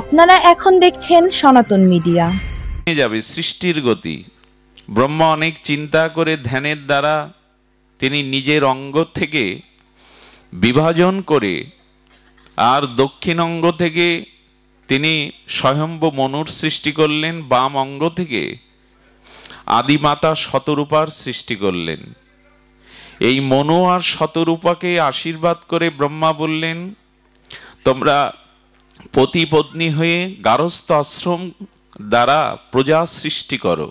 আপনারা এখন দেখছেন সনাতন মিডিয়া যাবে সৃষ্টির গতি ব্রহ্ম অনেক চিন্তা করে ধ্যানের দ্বারা তিনি নিজের অঙ্গ থেকে বিভাজন করে আর দক্ষিণ অঙ্গ থেকে তিনি স্বয়ম্ব মনুর সৃষ্টি করলেন বাম অঙ্গ থেকে আদিমাতা শতরূপার সৃষ্টি করলেন এই মনু আর শতরূপাকে আশীর্বাদ করে ব্রহ্মা বললেন তোমরা পতিপত্নী হয়ে গারস্থ আশ্রম দ্বারা প্রজা সৃষ্টি করো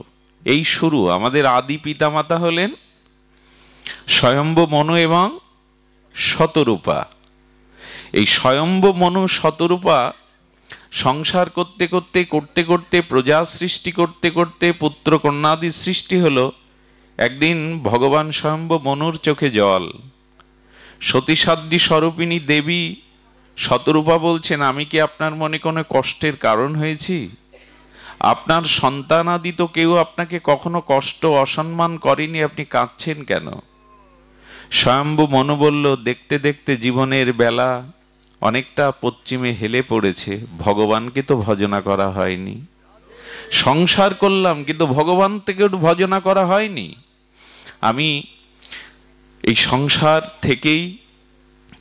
এই শুরু আমাদের আদি পিতামাতা হলেন স্বয়ম্ব মনু এবং শতরূপা এই স্বয়ম্ব মনু শতরূপা সংসার করতে করতে করতে করতে প্রজা সৃষ্টি করতে করতে পুত্র কন্যাদি সৃষ্টি হলো একদিন ভগবান স্বয়ম্ব মনুর চোখে জল সতীসাধ্যী স্বরূপিণী দেবী শতরূপা বলছেন আমি কি আপনার মনে কোনো কষ্টের কারণ হয়েছি আপনার সন্তানাদি তো কেউ আপনাকে কখনো কষ্ট অসম্মান করেনি আপনি কাঁদছেন কেন স্বয়ম্ভু বলল দেখতে দেখতে জীবনের বেলা অনেকটা পশ্চিমে হেলে পড়েছে ভগবানকে তো ভজনা করা হয়নি সংসার করলাম কিন্তু ভগবান থেকে ভজনা করা হয়নি আমি এই সংসার থেকেই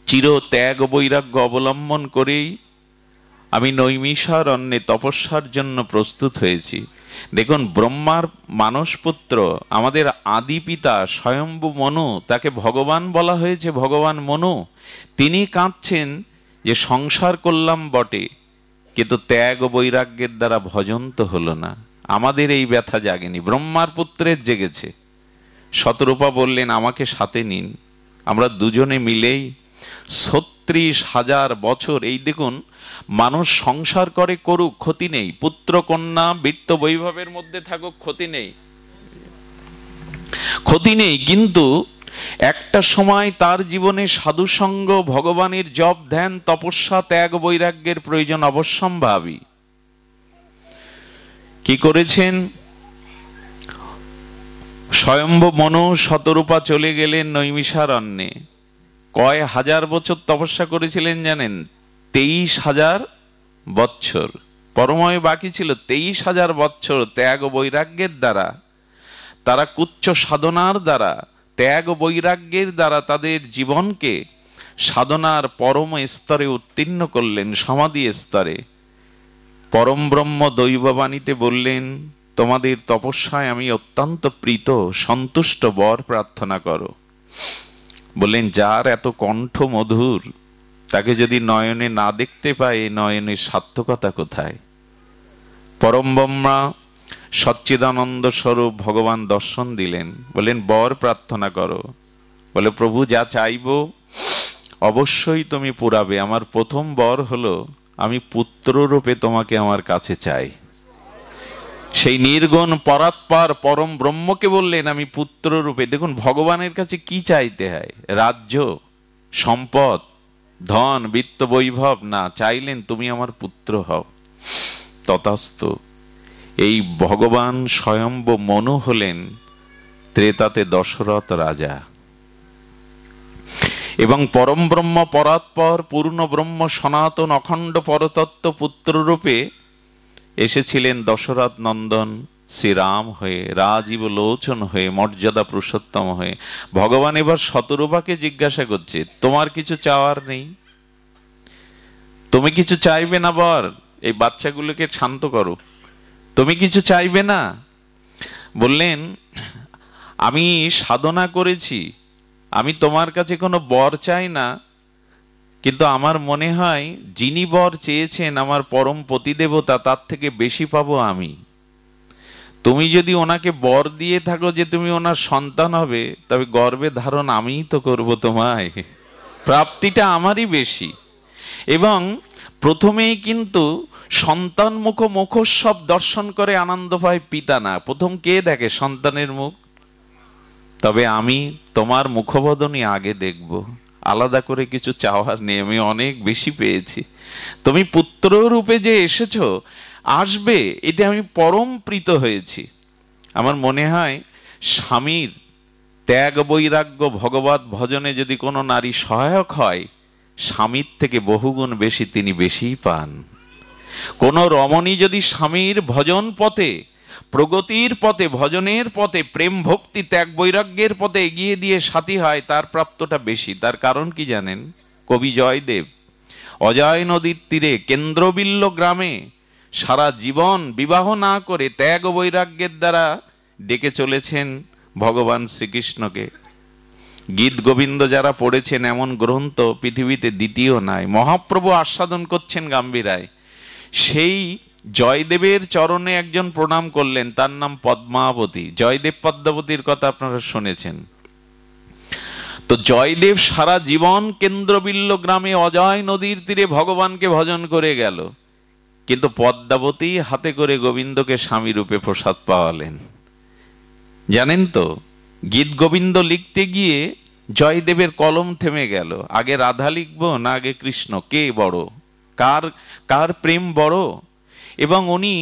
চির ত্যাগ বৈরাগ্য অবলম্বন করেই আমি অন্যে তপস্যার জন্য প্রস্তুত হয়েছি দেখুন ব্রহ্মার মানসপুত্র আমাদের আদি পিতা স্বয়ম্ভু মনু তাকে ভগবান বলা হয়েছে ভগবান মনু তিনি কাঁদছেন যে সংসার করলাম বটে কিন্তু ত্যাগ বৈরাগ্যের দ্বারা ভজন তো হলো না আমাদের এই ব্যথা জাগেনি ব্রহ্মার পুত্রের জেগেছে শতরূপা বললেন আমাকে সাথে নিন আমরা দুজনে মিলেই ছত্রিশ হাজার বছর এই দেখুন মানুষ সংসার করে করুক ক্ষতি নেই পুত্র কন্যা বৃত্ত বৈভবের মধ্যে থাকুক ক্ষতি নেই ক্ষতি নেই কিন্তু একটা সময় তার জীবনে সাধুসঙ্গ ভগবানের জপ ধ্যান তপস্যা ত্যাগ বৈরাগ্যের প্রয়োজন অবশ্যম্ভাবী কি করেছেন স্বয়ম্ভ মনো শতরূপা চলে গেলেন নৈমিষারণ্যে কয় হাজার বছর তপস্যা করেছিলেন জানেন তেইশ হাজার বৎসর পরময় বাকি ছিল তেইশ হাজার বৎসর ত্যাগ বৈরাগ্যের দ্বারা তারা কুচ্চ সাধনার দ্বারা ত্যাগ বৈরাগ্যের দ্বারা তাদের জীবনকে সাধনার পরম স্তরে উত্তীর্ণ করলেন সমাধি স্তরে পরম ব্রহ্ম দৈববাণীতে বললেন তোমাদের তপস্যায় আমি অত্যন্ত প্রীত সন্তুষ্ট বর প্রার্থনা করো বললেন যার এত কণ্ঠ মধুর তাকে যদি নয়নে না দেখতে পায় নয়নের সার্থকতা কোথায় পরম ব্রহ্মা সচ্চিদানন্দ স্বরূপ ভগবান দর্শন দিলেন বললেন বর প্রার্থনা করো বলে প্রভু যা চাইব অবশ্যই তুমি পুরাবে আমার প্রথম বর হলো আমি পুত্ররূপে তোমাকে আমার কাছে চাই সেই নির্গুণ পরাত্মার পরম ব্রহ্মকে বললেন আমি পুত্র রূপে দেখুন ভগবানের কাছে কি চাইতে হয় রাজ্য সম্পদ ধন বিত্ত বৈভব না চাইলেন তুমি আমার পুত্র হও ততাস্ত এই ভগবান স্বয়ম্ব মনু হলেন ত্রেতাতে দশরথ রাজা এবং পরম ব্রহ্ম পরাৎপর পূর্ণ ব্রহ্ম সনাতন অখণ্ড পরতত্ত্ব পুত্ররূপে রূপে এসেছিলেন দশরথ নন্দন শ্রীরাম হয়ে রাজীব লোচন হয়ে মর্যাদা পুরুষোত্তম হয়ে ভগবান এবার শতরূপাকে জিজ্ঞাসা করছে তোমার কিছু চাওয়ার নেই তুমি কিছু চাইবে না বর এই বাচ্চাগুলোকে শান্ত করো তুমি কিছু চাইবে না বললেন আমি সাধনা করেছি আমি তোমার কাছে কোনো বর চাই না কিন্তু আমার মনে হয় যিনি বর চেয়েছেন আমার পরম পতিদেবতা তার থেকে বেশি পাবো আমি তুমি যদি ওনাকে বর দিয়ে থাকো যে তুমি ওনার সন্তান হবে তবে গর্বে ধারণ আমিই তো করব তোমায় প্রাপ্তিটা আমারই বেশি এবং প্রথমেই কিন্তু সন্তান মুখ মুখোশ সব দর্শন করে আনন্দ পায় পিতা না প্রথম কে দেখে সন্তানের মুখ তবে আমি তোমার মুখবদনই আগে দেখবো আলাদা করে কিছু চাওয়ার নেই আমি অনেক বেশি পেয়েছি তুমি পুত্র রূপে যে এসেছ আসবে এটা আমি পরম প্রীত হয়েছি আমার মনে হয় স্বামীর ত্যাগ বৈরাগ্য ভগবত ভজনে যদি কোনো নারী সহায়ক হয় স্বামীর থেকে বহুগুণ বেশি তিনি বেশি পান কোনো রমণী যদি স্বামীর ভজন পথে প্রগতির পথে ভজনের পথে প্রেম ভক্তি ত্যাগ বৈরাগ্যের পথে এগিয়ে দিয়ে সাথী হয় তার প্রাপ্তটা বেশি তার কারণ কি জানেন কবি জয়দেব অজয় নদীর তীরে কেন্দ্রবিল্ল গ্রামে সারা জীবন বিবাহ না করে ত্যাগ বৈরাগ্যের দ্বারা ডেকে চলেছেন ভগবান শ্রীকৃষ্ণকে গীত গোবিন্দ যারা পড়েছেন এমন গ্রন্থ পৃথিবীতে দ্বিতীয় নাই মহাপ্রভু আস্বাদন করছেন গাম্ভীরায় সেই জয়দেবের চরণে একজন প্রণাম করলেন তার নাম পদ্মাবতী জয়দেব পদ্মাবতীর কথা আপনারা শুনেছেন তো জয়দেব সারা জীবন কেন্দ্রবিল্ল গ্রামে অজয় নদীর তীরে ভগবানকে ভজন করে গেল কিন্তু পদ্মাবতী হাতে করে গোবিন্দকে স্বামী রূপে প্রসাদ পাওয়ালেন জানেন তো গীত গোবিন্দ লিখতে গিয়ে জয়দেবের কলম থেমে গেল আগে রাধা লিখব না আগে কৃষ্ণ কে বড় কার কার প্রেম বড় এবং উনি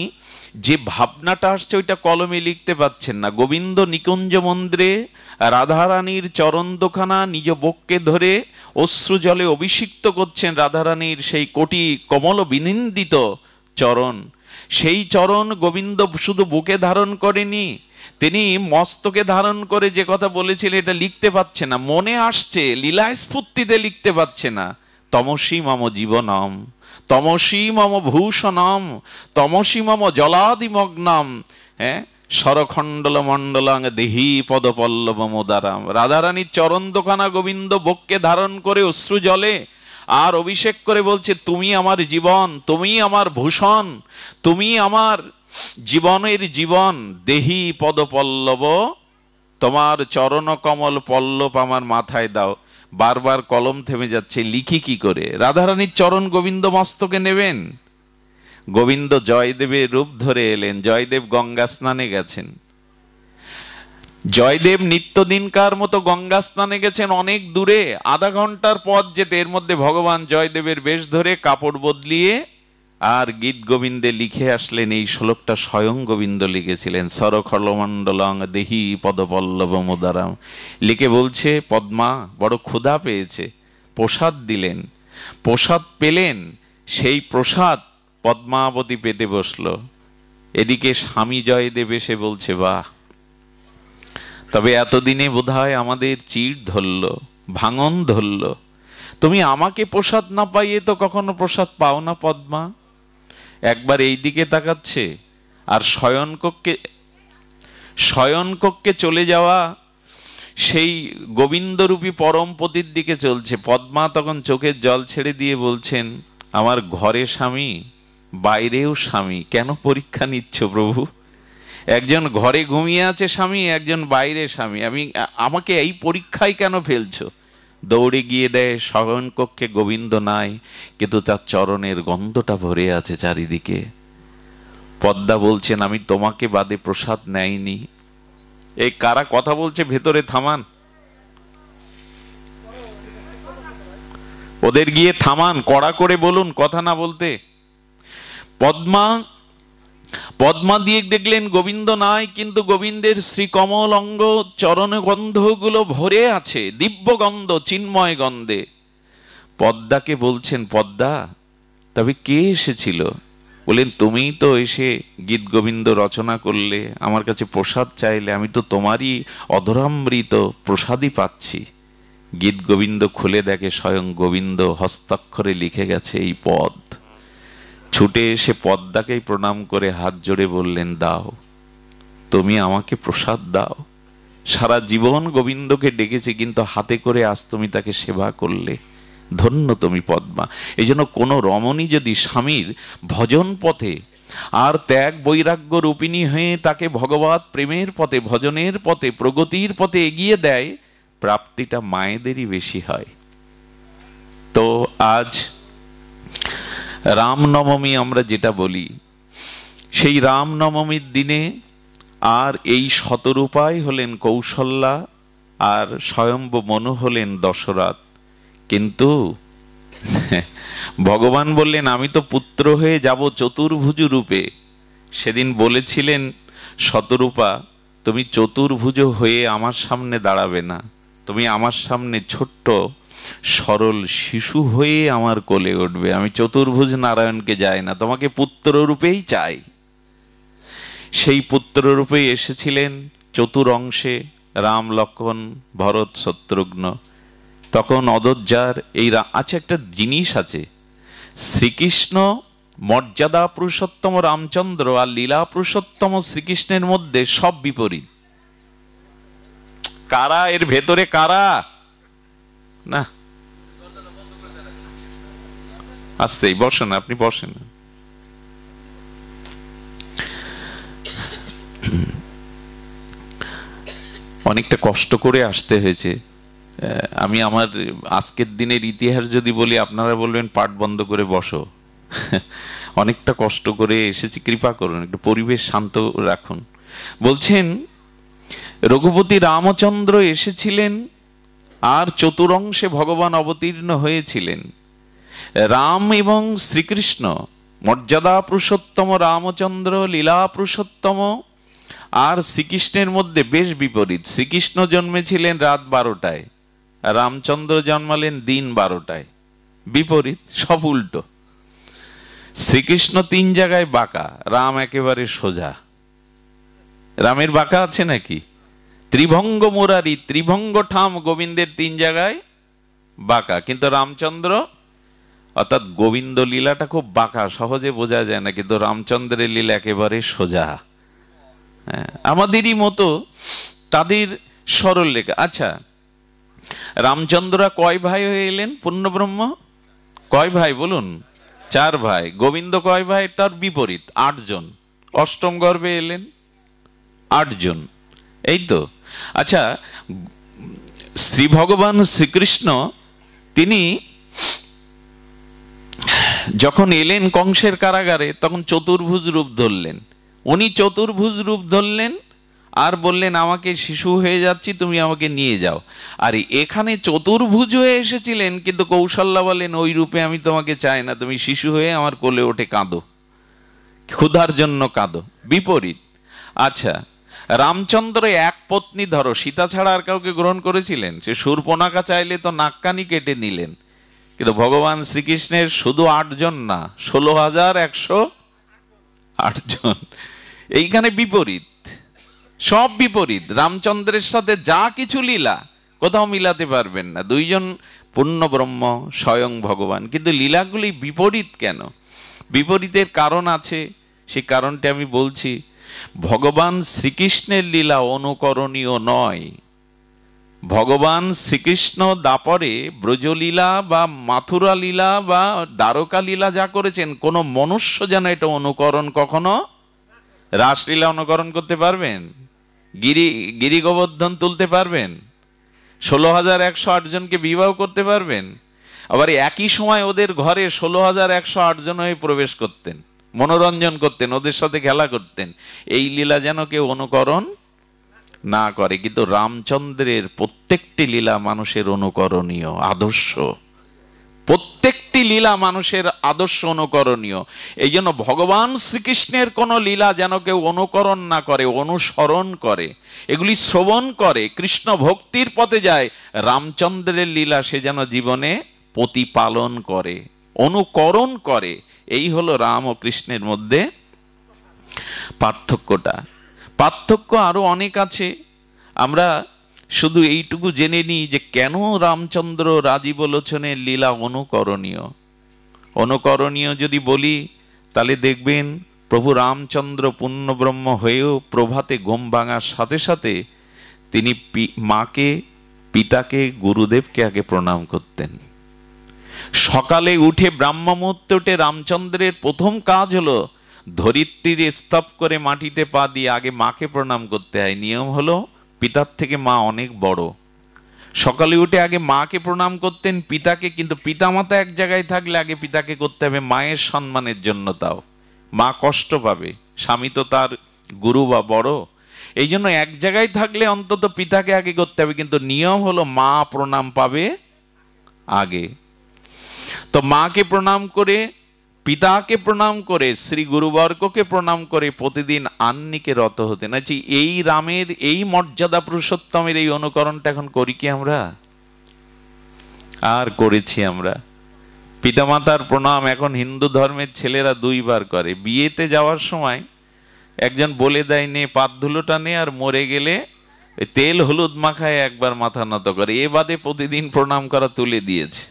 যে ভাবনাটা আসছে ওইটা কলমে লিখতে পাচ্ছেন না গোবিন্দ নিকুঞ্জ মন্দিরে রাধারানীর চরণ দোখানা নিজ বক্ষে ধরে অশ্রু জলে অভিষিক্ত করছেন রাধারানীর সেই কোটি কমল বিনিন্দিত চরণ সেই চরণ গোবিন্দ শুধু বুকে ধারণ করেনি তিনি মস্তকে ধারণ করে যে কথা বলেছিলেন এটা লিখতে পারছে না মনে আসছে লীলা স্ফূর্তিতে লিখতে পারছে না তমসী মম জীবনম তমসী মম ভূষণম তমসী মম জলাদিমগ্নম হ্যাঁ সরখণ্ডল মণ্ডলাং দেহি পদপল্লব মোদারাম রাধারানীর চরণ দোকানা গোবিন্দ বককে ধারণ করে অশ্রু জলে আর অভিষেক করে বলছে তুমি আমার জীবন তুমি আমার ভূষণ তুমি আমার জীবনের জীবন দেহি পদপল্লব তোমার চরণ কমল পল্লব আমার মাথায় দাও বারবার কলম থেমে যাচ্ছে লিখি কি করে রাধারানীর চরণ গোবিন্দ মস্তকে নেবেন গোবিন্দ জয়দেবের রূপ ধরে এলেন জয়দেব গঙ্গা স্নানে গেছেন জয়দেব নিত্যদিনকার মতো গঙ্গা স্নানে গেছেন অনেক দূরে আধা ঘন্টার পথ যেতে এর মধ্যে ভগবান জয়দেবের বেশ ধরে কাপড় বদলিয়ে আর গীত গোবিন্দে লিখে আসলেন এই শ্লোকটা স্বয়ং গোবিন্দ লিখেছিলেন সরখলমণ্ডলং দেহি পদপল্লব মুদারাম লিখে বলছে পদ্মা বড় ক্ষুধা পেয়েছে প্রসাদ দিলেন প্রসাদ পেলেন সেই প্রসাদ পদ্মাবতী পেতে বসল এদিকে স্বামী জয়দেব এসে বলছে বা তবে এতদিনে বোধ হয় আমাদের চির ধরল ভাঙন ধরল তুমি আমাকে প্রসাদ না পাইয়ে তো কখনো প্রসাদ পাও না পদ্মা একবার এই দিকে তাকাচ্ছে আর শয়নকক্ষে শয়নকক্ষে চলে যাওয়া সেই গোবিন্দরূপী পরমপতির দিকে চলছে পদ্মা তখন চোখের জল ছেড়ে দিয়ে বলছেন আমার ঘরে স্বামী বাইরেও স্বামী কেন পরীক্ষা নিচ্ছ প্রভু একজন ঘরে ঘুমিয়ে আছে স্বামী একজন বাইরে স্বামী আমি আমাকে এই পরীক্ষায় কেন ফেলছো দৌড়ে গিয়ে দেয় কক্ষে গোবিন্দ নাই কিন্তু তার চরণের গন্ধটা ভরে আছে চারিদিকে পদ্মা বলছেন আমি তোমাকে বাদে প্রসাদ নেয়নি এই কারা কথা বলছে ভেতরে থামান ওদের গিয়ে থামান কড়া করে বলুন কথা না বলতে পদ্মা পদ্মা দিয়ে দেখলেন গোবিন্দ নাই কিন্তু গোবিন্দের শ্রীকমল অঙ্গ চরণ ভরে আছে দিব্য গন্ধ চিন্ময় গন্ধে পদ্মাকে বলছেন পদ্মা তবে কে এসেছিল বললেন তুমিই তো এসে গীত গোবিন্দ রচনা করলে আমার কাছে প্রসাদ চাইলে আমি তো তোমারই অধরামৃত প্রসাদই পাচ্ছি গীত গোবিন্দ খুলে দেখে স্বয়ং গোবিন্দ হস্তাক্ষরে লিখে গেছে এই পদ ছুটে এসে পদ্মাকেই প্রণাম করে হাত জোড়ে বললেন দাও তুমি আমাকে প্রসাদ দাও সারা জীবন গোবিন্দকে ডেকেছি কিন্তু হাতে করে আজ তুমি তাকে সেবা করলে ধন্য তুমি পদ্মা এই জন্য কোনো রমণী যদি স্বামীর ভজন পথে আর ত্যাগ বৈরাগ্য রূপিণী হয়ে তাকে ভগবত প্রেমের পথে ভজনের পথে প্রগতির পথে এগিয়ে দেয় প্রাপ্তিটা মায়েদেরই বেশি হয় তো আজ রামনবমী আমরা যেটা বলি সেই রামনবমীর দিনে আর এই শতরূপাই হলেন কৌশল্যা আর স্বয়ম্ব মনু হলেন দশরথ কিন্তু ভগবান বললেন আমি তো পুত্র হয়ে যাব চতুর্ভুজ রূপে সেদিন বলেছিলেন শতরূপা তুমি চতুর্ভুজ হয়ে আমার সামনে দাঁড়াবে না তুমি আমার সামনে ছোট্ট সরল শিশু হয়ে আমার কোলে উঠবে আমি চতুর্ভুজ নারায়ণকে যাই না তোমাকে পুত্ররূপেই চাই সেই পুত্ররূপেই এসেছিলেন চতুর অংশে রাম লক্ষণ ভরত শত্রুঘ্ন তখন অদজ্জার এই আছে একটা জিনিস আছে শ্রীকৃষ্ণ মর্যাদা পুরুষোত্তম রামচন্দ্র আর লীলা পুরুষোত্তম শ্রীকৃষ্ণের মধ্যে সব বিপরীত কারা এর ভেতরে কারা না আসতেই বসেন আপনি বসেন অনেকটা কষ্ট করে আসতে হয়েছে আমি আমার আজকের দিনের ইতিহাস যদি বলি আপনারা বলবেন পাট বন্ধ করে বসো অনেকটা কষ্ট করে এসেছি কৃপা করুন একটু পরিবেশ শান্ত রাখুন বলছেন রঘুপতি রামচন্দ্র এসেছিলেন আর চতুরংশে ভগবান অবতীর্ণ হয়েছিলেন রাম এবং শ্রীকৃষ্ণ মর্যাদা পুরুষোত্তম রামচন্দ্র লীলা পুরুষোত্তম আর শ্রীকৃষ্ণের মধ্যে বেশ বিপরীত শ্রীকৃষ্ণ জন্মেছিলেন রাত বারোটায় রামচন্দ্র জন্মালেন দিন বারোটায় বিপরীত সব উল্টো শ্রীকৃষ্ণ তিন জায়গায় বাঁকা রাম একেবারে সোজা রামের বাঁকা আছে নাকি ত্রিভঙ্গ মুরারি ত্রিভঙ্গ ঠাম গোবিন্দের তিন জায়গায় বাঁকা কিন্তু রামচন্দ্র অর্থাৎ গোবিন্দ লীলাটা খুব বাঁকা সহজে বোঝা যায় না কিন্তু রামচন্দ্রের লীলা একেবারে সোজা হ্যাঁ, আমাদেরই মতো তাদের সরল লেখা আচ্ছা রামচন্দ্রা কয় ভাই হয়ে এলেন পূর্ণব্রহ্ম কয় ভাই বলুন চার ভাই গোবিন্দ কয় ভাই তার বিপরীত আটজন অষ্টম গর্ভে এলেন আটজন এই তো আচ্ছা শ্রী ভগবান শ্রীকৃষ্ণ তিনি যখন এলেন কংসের কারাগারে তখন চতুর্ভুজ রূপ ধরলেন উনি চতুর্ভুজ রূপ ধরলেন আর বললেন আমাকে শিশু হয়ে যাচ্ছি তুমি আমাকে নিয়ে যাও আর এখানে চতুর্ভুজ হয়ে এসেছিলেন কিন্তু কৌশল্যা বলেন ওই রূপে আমি তোমাকে চাই না তুমি শিশু হয়ে আমার কোলে ওঠে কাঁদো ক্ষুধার জন্য কাঁদো বিপরীত আচ্ছা রামচন্দ্র এক পত্নী ধরো সীতা ছাড়া আর কাউকে গ্রহণ করেছিলেন সে সুরপনাকা চাইলে তো নাক্কানি কেটে নিলেন কিন্তু ভগবান শ্রীকৃষ্ণের শুধু আটজন না ষোলো হাজার একশো আটজন এইখানে বিপরীত সব বিপরীত রামচন্দ্রের সাথে যা কিছু লীলা কোথাও মিলাতে পারবেন না দুইজন পূর্ণ ব্রহ্ম স্বয়ং ভগবান কিন্তু লীলাগুলি বিপরীত কেন বিপরীতের কারণ আছে সেই কারণটি আমি বলছি ভগবান শ্রীকৃষ্ণের লীলা অনুকরণীয় নয় ভগবান শ্রীকৃষ্ণ দাপরে ব্রজলীলা বা মাথুরা লীলা বা দ্বারকা লীলা যা করেছেন কোনো মনুষ্য যেন এটা অনুকরণ কখনো রাসলীলা অনুকরণ করতে পারবেন গিরি গিরি তুলতে পারবেন ষোলো হাজার একশো আটজনকে বিবাহ করতে পারবেন আবার একই সময় ওদের ঘরে ষোলো হাজার একশো আটজন হয়ে প্রবেশ করতেন মনোরঞ্জন করতেন ওদের সাথে খেলা করতেন এই লীলা যেন কেউ অনুকরণ না করে কিন্তু রামচন্দ্রের প্রত্যেকটি লীলা মানুষের অনুকরণীয় আদর্শ প্রত্যেকটি লীলা মানুষের আদর্শ অনুকরণীয় এই জন্য ভগবান শ্রীকৃষ্ণের কোনো লীলা যেন কেউ অনুকরণ না করে অনুসরণ করে এগুলি শ্রবণ করে কৃষ্ণ ভক্তির পথে যায় রামচন্দ্রের লীলা সে যেন জীবনে প্রতিপালন করে অনুকরণ করে এই হলো রাম ও কৃষ্ণের মধ্যে পার্থক্যটা পার্থক্য আরও অনেক আছে আমরা শুধু এইটুকু জেনে নিই যে কেন রামচন্দ্র রাজীব রাজীবলোচনের লীলা অনুকরণীয় অনুকরণীয় যদি বলি তাহলে দেখবেন প্রভু রামচন্দ্র পূর্ণব্রহ্ম হয়েও প্রভাতে ঘুম ভাঙার সাথে সাথে তিনি মাকে পিতাকে গুরুদেবকে আগে প্রণাম করতেন সকালে উঠে ব্রাহ্মমুহূর্তে উঠে রামচন্দ্রের প্রথম কাজ হলো ধরিত্রীর স্তব করে মাটিতে পা দিয়ে আগে মাকে প্রণাম করতে হয় নিয়ম হলো পিতার থেকে মা অনেক বড় সকালে উঠে আগে মাকে প্রণাম করতেন পিতাকে কিন্তু পিতামাতা এক জায়গায় থাকলে আগে পিতাকে করতে হবে মায়ের সম্মানের জন্য তাও মা কষ্ট পাবে স্বামী তো তার গুরু বা বড় এই জন্য এক জায়গায় থাকলে অন্তত পিতাকে আগে করতে হবে কিন্তু নিয়ম হলো মা প্রণাম পাবে আগে তো মাকে প্রণাম করে পিতাকে প্রণাম করে শ্রী গুরুবর্গকে প্রণাম করে প্রতিদিন আন্নিকে রত হতে না যে এই রামের এই মর্যাদা পুরুষোত্তমের এই অনুকরণটা এখন করি কি আমরা আর করেছি আমরা পিতামাতার প্রণাম এখন হিন্দু ধর্মের ছেলেরা দুইবার করে বিয়েতে যাওয়ার সময় একজন বলে দেয় নে পাত ধুলোটা নে আর মরে গেলে তেল হলুদ মাখায় একবার মাথা নত করে এ বাদে প্রতিদিন প্রণাম করা তুলে দিয়েছে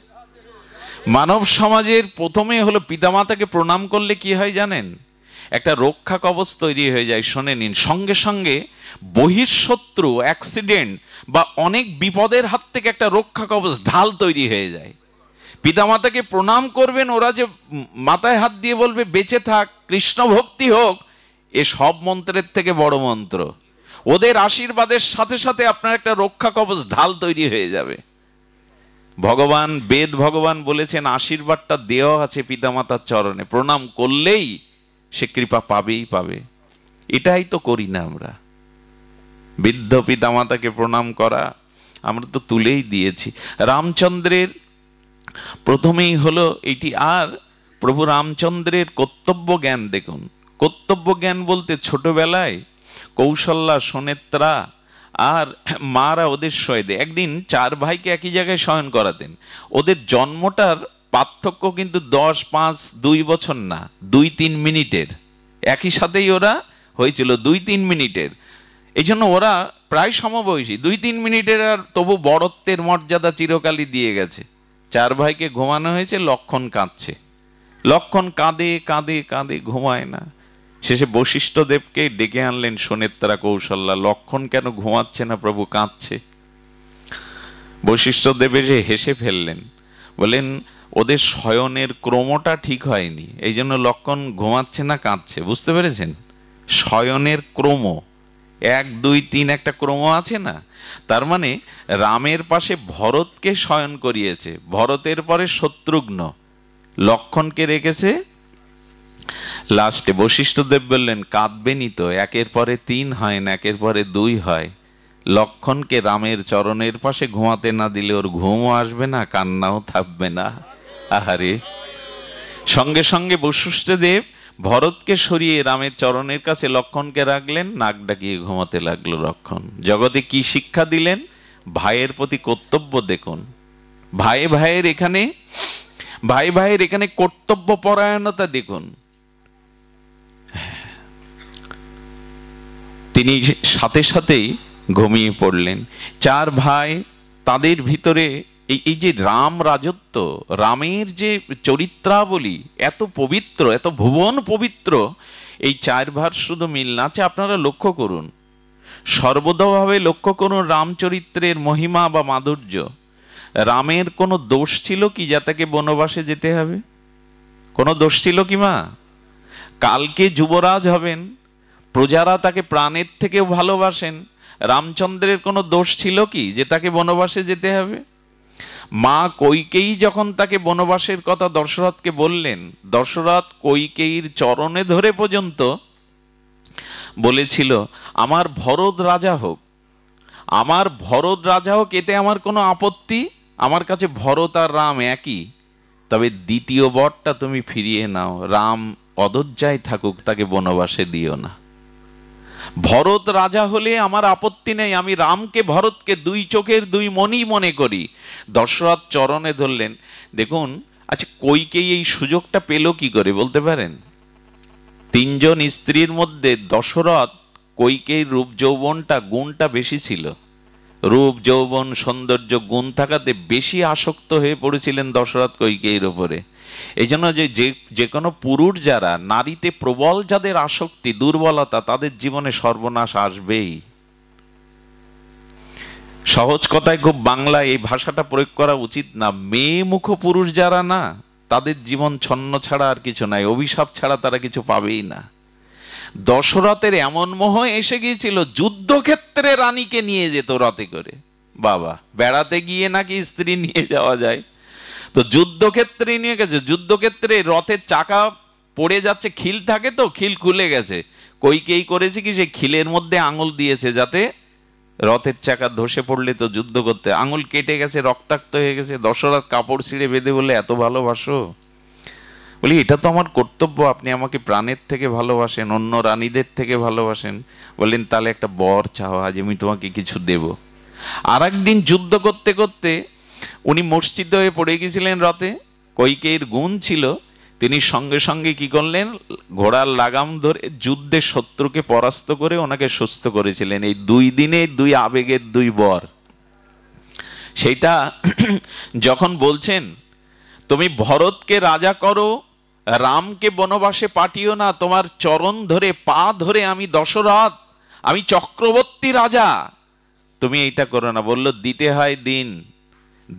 মানব সমাজের প্রথমে হলো পিতামাতাকে প্রণাম করলে কি হয় জানেন একটা রক্ষা কবচ তৈরি হয়ে যায় শোনে নিন সঙ্গে সঙ্গে বহিঃশত্রু অ্যাক্সিডেন্ট বা অনেক বিপদের হাত থেকে একটা রক্ষা কবচ ঢাল তৈরি হয়ে যায় পিতামাতাকে প্রণাম করবেন ওরা যে মাথায় হাত দিয়ে বলবে বেঁচে থাক কৃষ্ণ ভক্তি হোক এ সব মন্ত্রের থেকে বড় মন্ত্র ওদের আশীর্বাদের সাথে সাথে আপনার একটা রক্ষা কবচ ঢাল তৈরি হয়ে যাবে ভগবান বেদ ভগবান বলেছেন আশীর্বাদটা দেওয়া আছে পিতামাতার চরণে প্রণাম করলেই সে কৃপা পাবেই পাবে এটাই তো করি না আমরা বৃদ্ধ পিতামাতাকে প্রণাম করা আমরা তো তুলেই দিয়েছি রামচন্দ্রের প্রথমেই হলো এটি আর প্রভু রামচন্দ্রের কর্তব্য জ্ঞান দেখুন কর্তব্য জ্ঞান বলতে ছোটবেলায় কৌশল্যা সোনেত্রা আর মারা ওদের শয়ে দেয় একদিন চার ভাইকে একই জায়গায় শয়ন করাতেন ওদের জন্মটার পার্থক্য কিন্তু দশ পাঁচ দুই বছর না দুই তিন মিনিটের একই সাথেই ওরা হয়েছিল দুই তিন মিনিটের এই জন্য ওরা প্রায় সমবয়সী দুই তিন মিনিটের আর তবু বড়ত্বের মর্যাদা চিরকালই দিয়ে গেছে চার ভাইকে ঘুমানো হয়েছে লক্ষণ কাঁদছে লক্ষণ কাঁদে কাঁদে কাঁদে ঘুমায় না শেষে দেবকে ডেকে আনলেন সোনেত্তারা কৌশল্যা লক্ষণ কেন ঘুমাচ্ছে না প্রভু কাঁদছে দেবে যে হেসে ফেললেন বলেন ওদের শয়নের ক্রমটা ঠিক হয়নি এই জন্য লক্ষণ ঘুমাচ্ছে না কাঁদছে বুঝতে পেরেছেন শয়নের ক্রম এক দুই তিন একটা ক্রম আছে না তার মানে রামের পাশে ভরতকে শয়ন করিয়েছে ভরতের পরে শত্রুঘ্ন লক্ষণকে রেখেছে লাস্টে বশিষ্ঠদেব বললেন কাঁদবেনি তো একের পরে তিন হয় না একের পরে দুই হয় লক্ষণকে রামের চরণের পাশে ঘুমাতে না দিলে ওর ঘুমও আসবে না কান্নাও থাকবে না আহারে সঙ্গে সঙ্গে বশিষ্ঠদেব ভরতকে সরিয়ে রামের চরণের কাছে লক্ষণকে রাখলেন নাক ডাকিয়ে ঘুমাতে লাগলো লক্ষণ জগতে কি শিক্ষা দিলেন ভাইয়ের প্রতি কর্তব্য দেখুন ভাই ভাইয়ের এখানে ভাই ভাইয়ের এখানে কর্তব্য পরায়ণতা দেখুন তিনি সাথে সাথেই ঘুমিয়ে পড়লেন চার ভাই তাদের ভিতরে এই এই যে রাম রাজত্ব রামের যে চরিত্রাবলী এত পবিত্র এত ভুবন পবিত্র এই চার ভার শুধু মিল না আছে আচ্ছা আপনারা লক্ষ্য করুন সর্বদাভাবে লক্ষ্য করুন রামচরিত্রের মহিমা বা মাধুর্য রামের কোনো দোষ ছিল কি যা তাকে বনবাসে যেতে হবে কোনো দোষ ছিল কি মা কালকে যুবরাজ হবেন প্রজারা তাকে প্রাণের থেকেও ভালোবাসেন রামচন্দ্রের কোনো দোষ ছিল কি যে তাকে বনবাসে যেতে হবে মা কৈকেই যখন তাকে বনবাসের কথা দশরথকে বললেন দশরথ কৈকেয়ীর চরণে ধরে পর্যন্ত বলেছিল আমার ভরত রাজা হোক আমার ভরত রাজা হোক এতে আমার কোনো আপত্তি আমার কাছে ভরত আর রাম একই তবে দ্বিতীয় বরটা তুমি ফিরিয়ে নাও রাম অদরজায় থাকুক তাকে বনবাসে দিও না ভরত রাজা হলে আমার আপত্তি নেই আমি রামকে ভরতকে দুই চোখের দুই মনি মনে করি দশরথ চরণে ধরলেন দেখুন আচ্ছা কৈকেই এই সুযোগটা পেল কি করে বলতে পারেন তিনজন স্ত্রীর মধ্যে দশরথ কৈকের রূপ যৌবনটা গুণটা বেশি ছিল রূপ যৌবন সৌন্দর্য গুণ থাকাতে বেশি আসক্ত হয়ে পড়েছিলেন দশরথ কৈকেয়ীর ওপরে এই জন্য যে যে কোনো পুরুষ যারা নারীতে প্রবল যাদের আসক্তি দুর্বলতা তাদের জীবনে সর্বনাশ আসবেই সহজ কথায় খুব বাংলা এই ভাষাটা প্রয়োগ করা উচিত না মেয়ে মুখ পুরুষ যারা না তাদের জীবন ছন্ন ছাড়া আর কিছু নাই অভিশাপ ছাড়া তারা কিছু পাবেই না দশরথের এমন মোহ এসে গিয়েছিল যুদ্ধক্ষেত্রে রানীকে নিয়ে যেত রথে করে বাবা বেড়াতে গিয়ে নাকি স্ত্রী নিয়ে যাওয়া যায় তো যুদ্ধক্ষেত্রে নিয়ে গেছে যুদ্ধক্ষেত্রে রথের চাকা পড়ে যাচ্ছে খিল থাকে তো খিল খুলে গেছে কইকেই করেছে কি সে খিলের মধ্যে আঙুল দিয়েছে যাতে রথের চাকা ধসে পড়লে তো যুদ্ধ করতে আঙুল কেটে গেছে রক্তাক্ত হয়ে গেছে দশরথ কাপড় ছিঁড়ে বেঁধে বলে এত ভালোবাসো বলি এটা তো আমার কর্তব্য আপনি আমাকে প্রাণের থেকে ভালোবাসেন অন্য রানীদের থেকে ভালোবাসেন বললেন তাহলে একটা বর চাও আজ আমি তোমাকে কিছু দেব আর একদিন যুদ্ধ করতে করতে উনি মসজিদ হয়ে পড়ে গেছিলেন রথে কৈকের গুণ ছিল তিনি সঙ্গে সঙ্গে কি করলেন ঘোড়ার লাগাম ধরে যুদ্ধে শত্রুকে পরাস্ত করে ওনাকে সুস্থ করেছিলেন এই দুই দিনে দুই আবেগের দুই বর সেটা যখন বলছেন তুমি ভরতকে রাজা করো রামকে বনবাসে পাঠিও না তোমার চরণ ধরে পা ধরে আমি দশরথ আমি চক্রবর্তী রাজা তুমি এইটা করো না বললো দিতে হয় দিন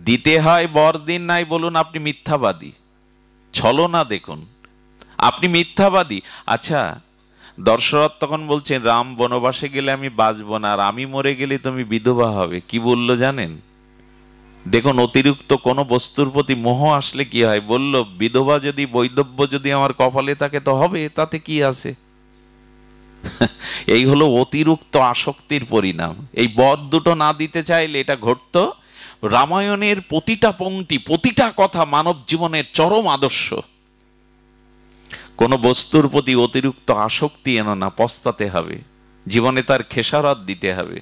দিতে হয় বরদিন নাই বলুন আপনি মিথ্যাবাদী ছলো না দেখুন আপনি মিথ্যাবাদী আচ্ছা দর্শরথ তখন বলছেন রাম বনবাসে গেলে আমি বাঁচব না আর আমি মরে গেলে তুমি বিধবা হবে কি বলল জানেন দেখুন অতিরিক্ত কোনো বস্তুর প্রতি মোহ আসলে কি হয় বলল বিধবা যদি বৈধব্য যদি আমার কপালে থাকে তো হবে তাতে কি আছে এই হলো অতিরিক্ত আসক্তির পরিণাম এই বদ দুটো না দিতে চাইলে এটা ঘটতো রামায়ণের প্রতিটা পঙ্ক্তি প্রতিটা কথা মানব জীবনের চরম আদর্শ কোনো বস্তুর প্রতি অতিরিক্ত আসক্তি এনো না পস্তাতে হবে জীবনে তার খেসারত দিতে হবে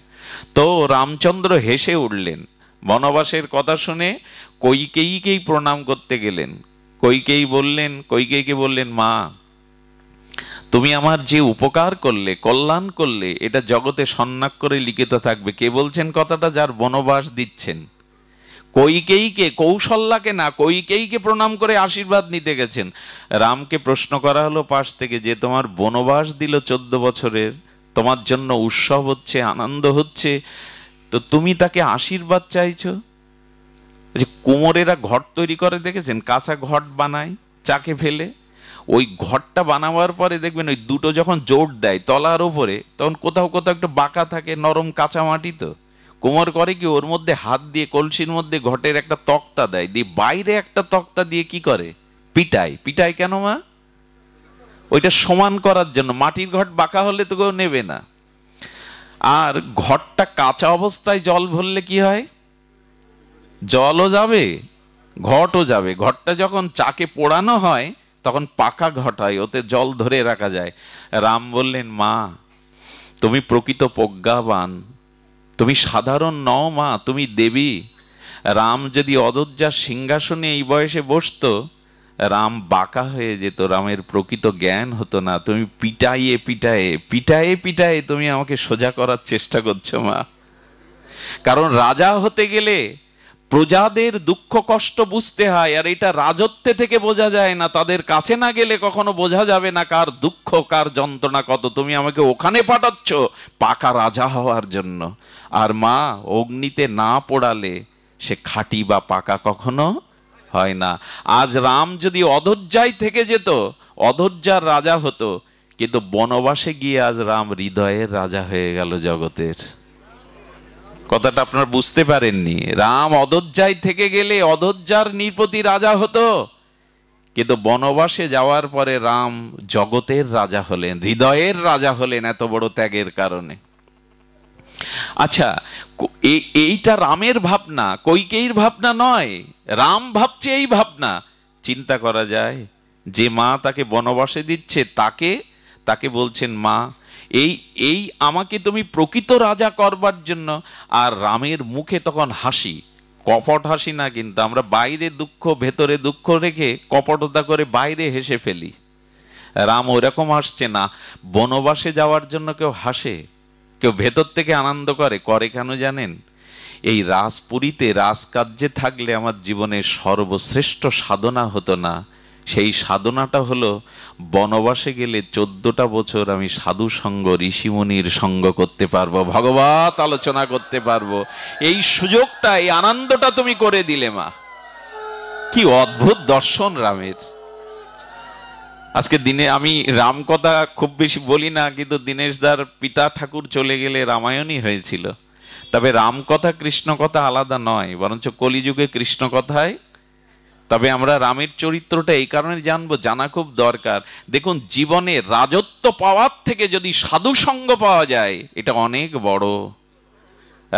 তো রামচন্দ্র হেসে উঠলেন বনবাসের কথা শুনে কৈকেয়ীকেই প্রণাম করতে গেলেন কৈকেয়ী বললেন কৈকেয়ীকে বললেন মা তুমি আমার যে উপকার করলে কল্যাণ করলে এটা জগতে সন্ন্যাক করে লিখিত থাকবে কে বলছেন কথাটা যার বনবাস দিচ্ছেন কৈকেইকে কৌশল্যাকে না কৈকেইকে প্রণাম করে আশীর্বাদ নিতে গেছেন রামকে প্রশ্ন করা হলো পাশ থেকে যে তোমার বনবাস দিল চোদ্দ বছরের তোমার জন্য উৎসব হচ্ছে আনন্দ হচ্ছে তো তুমি তাকে আশীর্বাদ চাইছো যে কোমরেরা ঘর তৈরি করে দেখেছেন কাঁচা ঘট বানায় চাকে ফেলে ওই ঘরটা বানাবার পরে দেখবেন ওই দুটো যখন জোর দেয় তলার ওপরে তখন কোথাও কোথাও একটা বাঁকা থাকে নরম কাঁচা মাটি তো কোমর করে কি ওর মধ্যে হাত দিয়ে কলসির মধ্যে ঘটের একটা তক্তা দেয় দিয়ে বাইরে একটা তক্তা দিয়ে কি করে পিটায় পিটায় কেন মা ওইটা সমান করার জন্য মাটির ঘট বাঁকা হলে তো কেউ নেবে না আর ঘরটা কাঁচা অবস্থায় জল ভরলে কি হয় জলও যাবে ঘটও যাবে ঘরটা যখন চাকে পোড়ানো হয় তখন পাকা ঘট হয় ওতে জল ধরে রাখা যায় রাম বললেন মা তুমি প্রকৃত প্রজ্ঞাবান তুমি সাধারণ নও মা তুমি দেবী রাম যদি অযোধ্যার সিংহাসনে এই বয়সে বসতো রাম বাঁকা হয়ে যেত রামের প্রকৃত জ্ঞান হতো না তুমি পিটাইয়ে পিটায়ে পিটায়ে পিটায়ে তুমি আমাকে সোজা করার চেষ্টা করছো মা কারণ রাজা হতে গেলে প্রজাদের দুঃখ কষ্ট বুঝতে হয় আর এটা রাজত্বে থেকে বোঝা যায় না তাদের কাছে না গেলে কখনো বোঝা যাবে না কার দুঃখ কার যন্ত্রণা কত তুমি আমাকে ওখানে পাঠাচ্ছ পাকা রাজা হওয়ার জন্য আর মা অগ্নিতে না পোড়ালে সে খাটি বা পাকা কখনো হয় না আজ রাম যদি অধৈর্যায় থেকে যেত অধৈর্যার রাজা হতো কিন্তু বনবাসে গিয়ে আজ রাম হৃদয়ের রাজা হয়ে গেল জগতের কথাটা আপনার বুঝতে পারেননি রাম অধৈর্যায় থেকে গেলে অধৈর্যার নৃপতি রাজা হতো কিন্তু বনবাসে যাওয়ার পরে রাম জগতের রাজা হলেন হৃদয়ের রাজা হলেন এত বড় ত্যাগের কারণে আচ্ছা এইটা রামের ভাবনা কৈকেয়ীর ভাবনা নয় রাম ভাবছে এই ভাবনা চিন্তা করা যায় যে মা তাকে বনবাসে দিচ্ছে তাকে তাকে বলছেন মা এই এই আমাকে তুমি প্রকৃত রাজা করবার জন্য আর রামের মুখে তখন হাসি কপট হাসি না কিন্তু আমরা বাইরে দুঃখ ভেতরে দুঃখ রেখে কপটতা করে বাইরে হেসে ফেলি রাম ওরকম হাসছে না বনবাসে যাওয়ার জন্য কেউ হাসে কেউ ভেতর থেকে আনন্দ করে করে কেন জানেন এই রাজপুরীতে রাজকার্যে থাকলে আমার জীবনে সর্বশ্রেষ্ঠ সাধনা হতো না সেই সাধনাটা হলো বনবাসে গেলে চোদ্দটা বছর আমি সাধু সঙ্গ ঋষিমুনির সঙ্গ করতে পারবো ভগবত আলোচনা করতে পারবো এই সুযোগটা এই আনন্দটা তুমি করে দিলে মা কি অদ্ভুত দর্শন রামের আজকে দিনে আমি রাম কথা খুব বেশি বলি না কিন্তু দার পিতা ঠাকুর চলে গেলে রামায়ণই হয়েছিল তবে রাম কথা কৃষ্ণ কথা আলাদা নয় বরঞ্চ কলিযুগে কৃষ্ণ কথায় তবে আমরা রামের চরিত্রটা এই কারণে জানবো জানা খুব দরকার দেখুন জীবনে রাজত্ব পাওয়ার থেকে যদি সাধু সঙ্গ পাওয়া যায় এটা অনেক বড়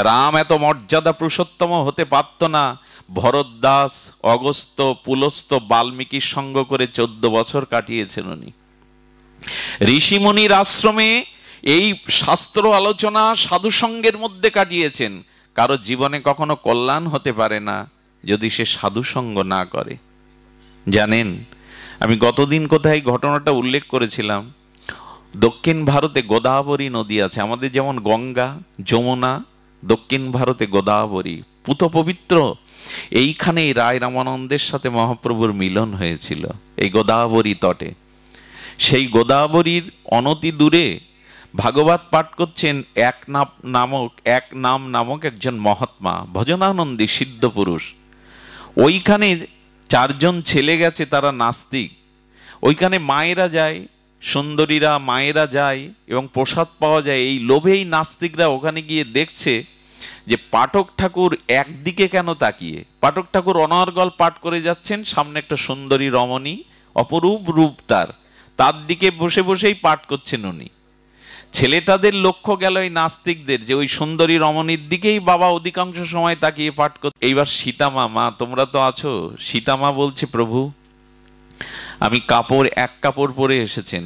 রাম এত মর্যাদা পুরুষোত্তম হতে পারত না ভরদ্দাস অগস্ত পুলস্ত বাল্মীকির সঙ্গ করে চোদ্দ বছর কাটিয়েছেন উনি ঋষিমণির আশ্রমে এই শাস্ত্র আলোচনা সাধুসঙ্গের মধ্যে কাটিয়েছেন কারো জীবনে কখনো কল্যাণ হতে পারে না যদি সে সাধুসঙ্গ না করে জানেন আমি গতদিন কোথায় ঘটনাটা উল্লেখ করেছিলাম দক্ষিণ ভারতে গোদাবরী নদী আছে আমাদের যেমন গঙ্গা যমুনা দক্ষিণ ভারতে গোদাবরী পুত পবিত্র এইখানেই রায় রামানন্দের সাথে মহাপ্রভুর মিলন হয়েছিল এই গোদাবরী তটে সেই গোদাবরীর অনতি দূরে ভাগবত পাঠ করছেন এক নাম নামক এক নাম নামক একজন মহাত্মা ভজনানন্দী সিদ্ধ পুরুষ ওইখানে চারজন ছেলে গেছে তারা নাস্তিক ওইখানে মায়েরা যায় সুন্দরীরা মায়েরা যায় এবং প্রসাদ পাওয়া যায় এই লোভেই নাস্তিকরা ওখানে গিয়ে দেখছে যে পাঠক ঠাকুর একদিকে কেন তাকিয়ে পাঠক ঠাকুর অনর্গল পাঠ করে যাচ্ছেন সামনে একটা সুন্দরী রমণী অপরূপ রূপ তার তার দিকে বসে বসেই পাঠ করছেন উনি ছেলেটাদের লক্ষ্য গেল এই নাস্তিকদের যে ওই সুন্দরী রমণীর দিকেই বাবা অধিকাংশ সময় তাকিয়ে পাঠ করত এইবার সীতামা মা তোমরা তো আছো সীতামা বলছে প্রভু আমি কাপড় এক কাপড় পরে এসেছেন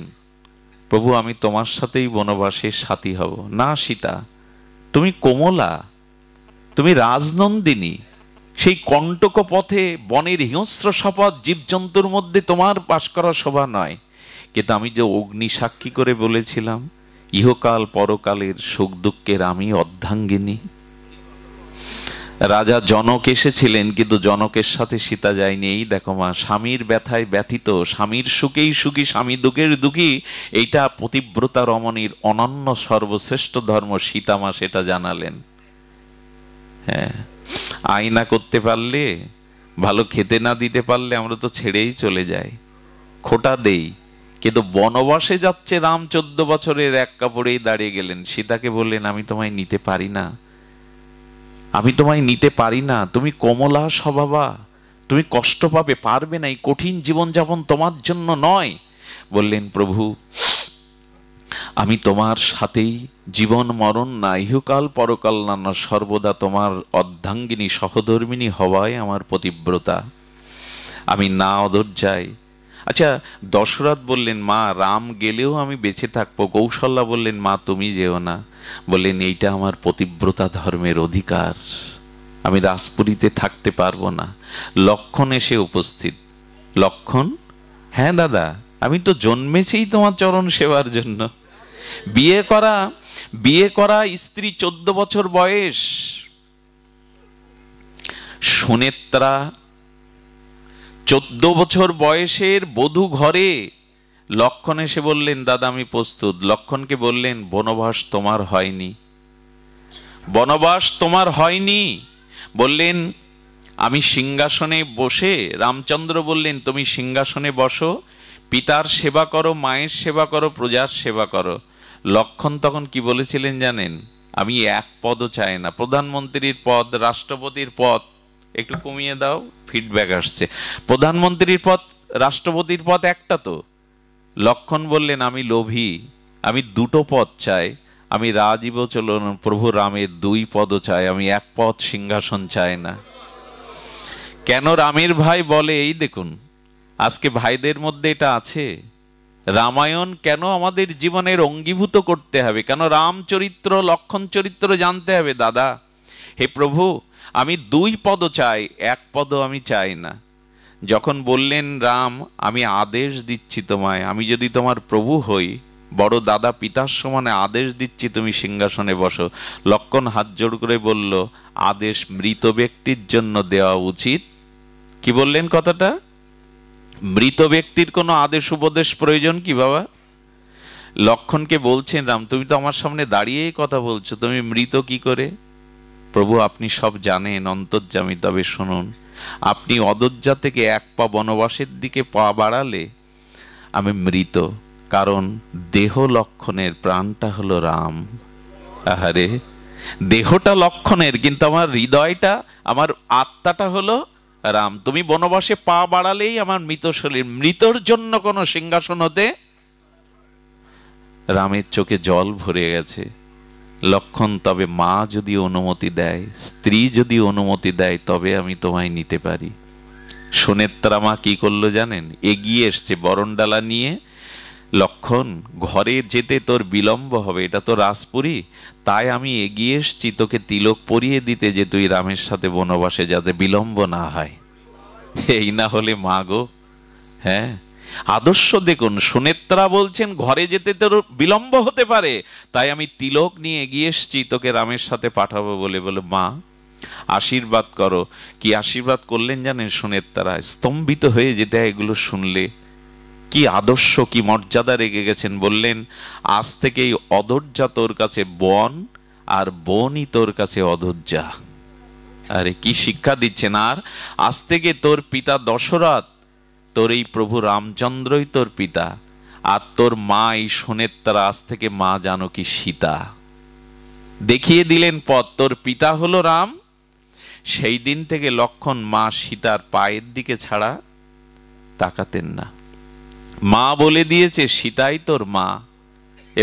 প্রভু আমি তোমার সাথেই বনবাসে সাথী হব না সীতা তুমি কোমলা তুমি রাজনন্দিনী সেই কণ্টক পথে বনের হিংস্র শপথ জীবজন্তুর মধ্যে তোমার বাস করা শোভা নয় কিন্তু আমি যে অগ্নি সাক্ষী করে বলেছিলাম ইহকাল পরকালের সুখ দুঃখের আমি অর্ধাঙ্গিনী রাজা জনক এসেছিলেন কিন্তু জনকের সাথে সীতা যায়নি এই দেখো মা স্বামীর ব্যথায় ব্যথিত স্বামীর সুখেই সুখী স্বামী দুঃখের দুঃখী এইটা পতিব্রতা রমণীর অনন্য সর্বশ্রেষ্ঠ ধর্ম সীতামা সেটা জানালেন হ্যাঁ আয়না করতে পারলে ভালো খেতে না দিতে পারলে আমরা তো ছেড়েই চলে যাই খোটা দেই কিন্তু বনবাসে যাচ্ছে রাম চোদ্দ বছরের এক কাপড়েই দাঁড়িয়ে গেলেন সীতাকে বললেন আমি তোমায় নিতে পারি না আমি তোমায় নিতে পারি না তুমি কমলা স্বভাবা তুমি কষ্ট পাবে পারবে না এই কঠিন জীবনযাপন তোমার জন্য নয় বললেন প্রভু আমি তোমার সাথেই জীবন মরণ না ইহুকাল পরকাল না সর্বদা তোমার অর্ধাঙ্গিনী সহধর্মিনী হওয়ায় আমার পতিব্রতা আমি না অধৈর্যায় আচ্ছা দশরথ বললেন মা রাম গেলেও আমি বেঁচে থাকবো কৌশল্যা বললেন মা তুমি যেও না বললেন এইটা আমার পতিব্রতা ধর্মের অধিকার আমি রাজপুরীতে থাকতে পারবো না লক্ষণ এসে উপস্থিত লক্ষণ হ্যাঁ দাদা আমি তো জন্মেছি তোমার চরণ সেবার জন্য বিয়ে করা বিয়ে করা স্ত্রী চোদ্দ বছর বয়স সুনেত্রা চোদ্দ বছর বয়সের বধূ ঘরে লক্ষণ এসে বললেন দাদা আমি প্রস্তুত লক্ষণকে বললেন বনবাস তোমার হয়নি বনবাস তোমার হয়নি বললেন আমি সিংহাসনে বসে রামচন্দ্র বললেন তুমি সিংহাসনে বসো পিতার সেবা করো মায়ের সেবা করো প্রজার সেবা করো লক্ষণ তখন কি বলেছিলেন জানেন আমি এক পদও চাই না প্রধানমন্ত্রীর পদ রাষ্ট্রপতির পদ একটু কমিয়ে দাও ফিডব্যাক আসছে প্রধানমন্ত্রীর পথ রাষ্ট্রপতির পথ একটা তো লক্ষণ বললেন আমি লোভী আমি দুটো পথ চাই আমি রাজীব চলন প্রভু রামের দুই পদ চাই আমি এক পথ সিংহাসন চাই না কেন রামের ভাই বলে এই দেখুন আজকে ভাইদের মধ্যে এটা আছে রামায়ণ কেন আমাদের জীবনের অঙ্গীভূত করতে হবে কেন রাম চরিত্র লক্ষণ চরিত্র জানতে হবে দাদা হে প্রভু আমি দুই পদ চাই এক পদ আমি চাই না যখন বললেন রাম আমি আদেশ দিচ্ছি তোমায় আমি যদি তোমার প্রভু হই বড় দাদা পিতার সমানে আদেশ দিচ্ছি তুমি সিংহাসনে বসো লক্ষণ হাত জোর করে বলল আদেশ মৃত ব্যক্তির জন্য দেওয়া উচিত কি বললেন কথাটা মৃত ব্যক্তির কোনো আদেশ উপদেশ প্রয়োজন কি বাবা লক্ষণকে বলছেন রাম তুমি তো আমার সামনে দাঁড়িয়েই কথা বলছো তুমি মৃত কি করে প্রভু আপনি সব জানেন অন্তর্জামী তবে শুনুন আপনি অদরজা থেকে এক পা বনবাসের দিকে পা বাড়ালে আমি মৃত কারণ দেহ লক্ষণের প্রাণটা হলো রাম আহারে দেহটা লক্ষণের কিন্তু আমার হৃদয়টা আমার আত্মাটা হলো রাম তুমি বনবাসে পা বাড়ালেই আমার মৃত শরীর মৃতর জন্য কোনো সিংহাসন হতে রামের চোখে জল ভরে গেছে লক্ষণ তবে মা যদি অনুমতি দেয় স্ত্রী যদি অনুমতি দেয় তবে আমি তোমায় নিতে পারি সোনেত্রা মা কী করলো জানেন এগিয়ে এসছে বরণডালা নিয়ে লক্ষণ ঘরে যেতে তোর বিলম্ব হবে এটা তো রাসপুরী তাই আমি এগিয়ে এসছি তোকে তিলক পরিয়ে দিতে যে তুই রামের সাথে বনবাসে যাতে বিলম্ব না হয় এই না হলে মা গো হ্যাঁ আদর্শ দেখুন সুনেত্রা বলছেন ঘরে যেতে তোর বিলম্ব হতে পারে তাই আমি তিলক নিয়ে এগিয়ে এসছি তোকে রামের সাথে পাঠাবো বলে বলে মা আশীর্বাদ করো কি আশীর্বাদ করলেন জানেন সুনেত্রা স্তম্ভিত হয়ে যেতে এগুলো শুনলে কি আদর্শ কি মর্যাদা রেগে গেছেন বললেন আজ থেকে এই অধৈর্যা তোর কাছে বন আর বনই তোর কাছে অধৈর্যা আরে কি শিক্ষা দিচ্ছেন আর আজ থেকে তোর পিতা দশরথ তোরই প্রভু রামচন্দ্রই তোর পিতা আর তোর মা এই সুনেত্রা আজ থেকে মা কি সীতা দেখিয়ে দিলেন পথ তোর পিতা হলো রাম সেই দিন থেকে লক্ষণ মা সীতার পায়ের দিকে ছাড়া তাকাতেন না মা বলে দিয়েছে সীতাই তোর মা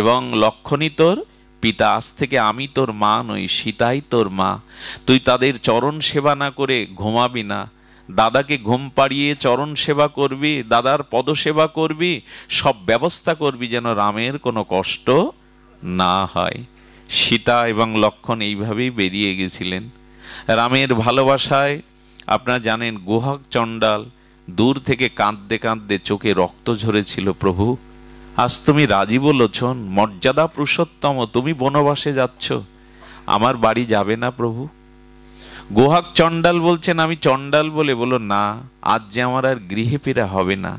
এবং লক্ষণই তোর পিতা আজ থেকে আমি তোর মা নই সীতাই তোর মা তুই তাদের চরণ সেবা না করে ঘুমাবি না দাদাকে ঘুম পাড়িয়ে চরণ সেবা করবি দাদার পদসেবা করবি সব ব্যবস্থা করবি যেন রামের কোনো কষ্ট না হয় সীতা এবং লক্ষণ এইভাবেই বেরিয়ে গেছিলেন রামের ভালোবাসায় আপনারা জানেন গুহাক চণ্ডাল দূর থেকে কাঁদতে কাঁদতে চোখে রক্ত ঝরেছিল প্রভু আজ তুমি রাজীব লোচন মর্যাদা পুরুষোত্তম তুমি বনবাসে যাচ্ছ আমার বাড়ি যাবে না প্রভু গোহাক চণ্ডাল বলছেন আমি চণ্ডাল বলে বলো না আজ যে আমার আর গৃহে ফেরা হবে না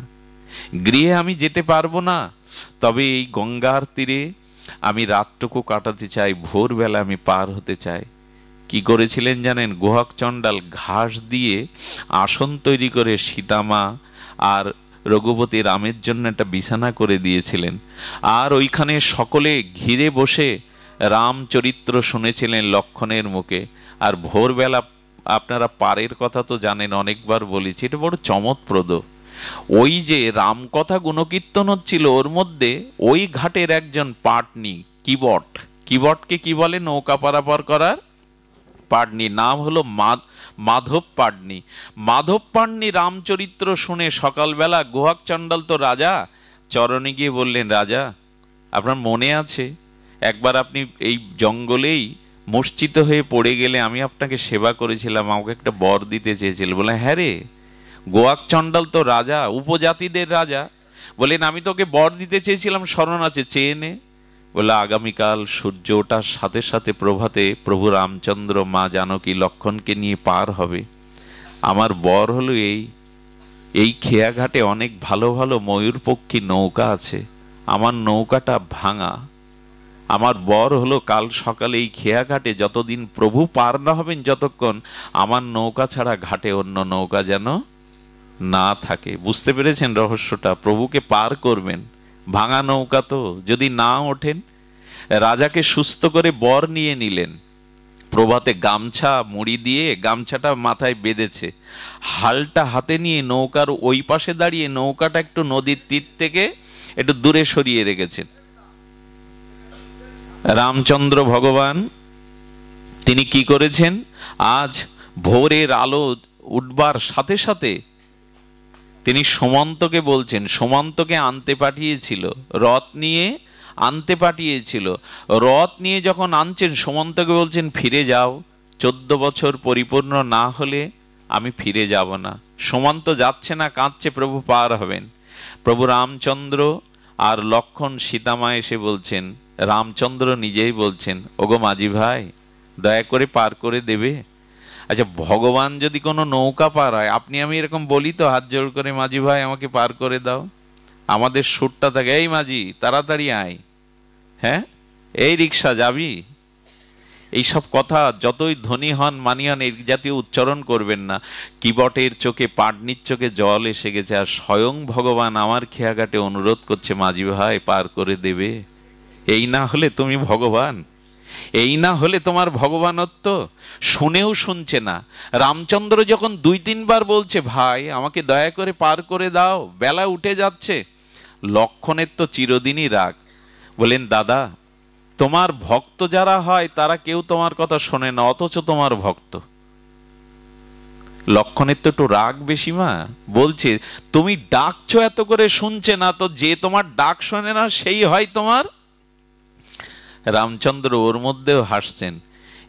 গৃহে আমি যেতে পারবো না তবে এই গঙ্গার তীরে আমি রাতটুকু কাটাতে চাই ভোরবেলা আমি পার হতে চাই কি করেছিলেন জানেন গোহাক চণ্ডাল ঘাস দিয়ে আসন তৈরি করে সীতামা আর রঘুপতি রামের জন্য একটা বিছানা করে দিয়েছিলেন আর ওইখানে সকলে ঘিরে বসে রাম চরিত্র শুনেছিলেন লক্ষণের মুখে আর ভোরবেলা আপনারা পারের কথা তো জানেন অনেকবার বলেছি এটা বড় চমৎপ্রদ ওই যে রামকথা গুণকীর্তন হচ্ছিল ওর মধ্যে ওই ঘাটের একজন পাটনি কিবট কিবটকে কি বলে নৌকা পারাপার করার পাটনি নাম হলো মাধব পাটনি মাধব পাটনি রামচরিত্র শুনে সকালবেলা গুহাক চণ্ডাল তো রাজা চরণে গিয়ে বললেন রাজা আপনার মনে আছে একবার আপনি এই জঙ্গলেই মসজিদ হয়ে পড়ে গেলে আমি আপনাকে সেবা করেছিলাম আমাকে একটা বর দিতে চেয়েছিল বলে হ্যাঁ রে গোয়াক চণ্ডাল তো রাজা উপজাতিদের রাজা বলেন আমি তোকে বর দিতে চেয়েছিলাম স্মরণ আছে চেয়ে নে বলে আগামীকাল সূর্য ওঠার সাথে সাথে প্রভাতে প্রভু রামচন্দ্র মা জানকী লক্ষণকে নিয়ে পার হবে আমার বর হলো এই এই খেয়াঘাটে অনেক ভালো ভালো ময়ূরপক্ষী নৌকা আছে আমার নৌকাটা ভাঙা আমার বর হলো কাল সকালে এই খেয়াঘাটে যতদিন প্রভু পার না হবেন যতক্ষণ আমার নৌকা ছাড়া ঘাটে অন্য নৌকা যেন না থাকে বুঝতে পেরেছেন রহস্যটা প্রভুকে পার করবেন ভাঙা নৌকা তো যদি না ওঠেন রাজাকে সুস্থ করে বর নিয়ে নিলেন প্রভাতে গামছা মুড়ি দিয়ে গামছাটা মাথায় বেঁধেছে হালটা হাতে নিয়ে নৌকার ওই পাশে দাঁড়িয়ে নৌকাটা একটু নদীর তীর থেকে একটু দূরে সরিয়ে রেখেছেন রামচন্দ্র ভগবান তিনি কি করেছেন আজ ভোরের আলো উঠবার সাথে সাথে তিনি সুমন্তকে বলছেন সমন্তকে আনতে পাঠিয়েছিল রথ নিয়ে আনতে পাঠিয়েছিল রথ নিয়ে যখন আনছেন সুমন্তকে বলছেন ফিরে যাও চোদ্দ বছর পরিপূর্ণ না হলে আমি ফিরে যাব না সমন্ত যাচ্ছে না কাঁদছে প্রভু পার হবেন প্রভু রামচন্দ্র আর লক্ষণ সীতামা এসে বলছেন রামচন্দ্র নিজেই বলছেন ওগো মাঝি ভাই দয়া করে পার করে দেবে আচ্ছা ভগবান যদি কোনো নৌকা পার হয় আপনি আমি এরকম বলি তো হাত জোর করে মাঝি ভাই আমাকে পার করে দাও আমাদের সুরটা থাকে এই মাঝি তাড়াতাড়ি আয় হ্যাঁ এই রিক্সা যাবি এইসব কথা যতই ধনী হন মানি হন এই জাতীয় উচ্চারণ করবেন না কিবটের চোখে পাটনির চোখে জল এসে গেছে আর স্বয়ং ভগবান আমার খেয়াঘাটে অনুরোধ করছে মাঝি ভাই পার করে দেবে এই না হলে তুমি ভগবান এই না হলে তোমার ভগবানত্ব শুনেও শুনছে না রামচন্দ্র যখন দুই তিনবার বলছে ভাই আমাকে দয়া করে পার করে দাও বেলা উঠে যাচ্ছে লক্ষণের তো চিরদিনই রাগ বলেন দাদা তোমার ভক্ত যারা হয় তারা কেউ তোমার কথা শোনে না অথচ তোমার ভক্ত লক্ষণের তো একটু রাগ বেশি মা বলছে তুমি ডাকছো এত করে শুনছে না তো যে তোমার ডাক শোনে না সেই হয় তোমার রামচন্দ্র ওর মধ্যেও হাসছেন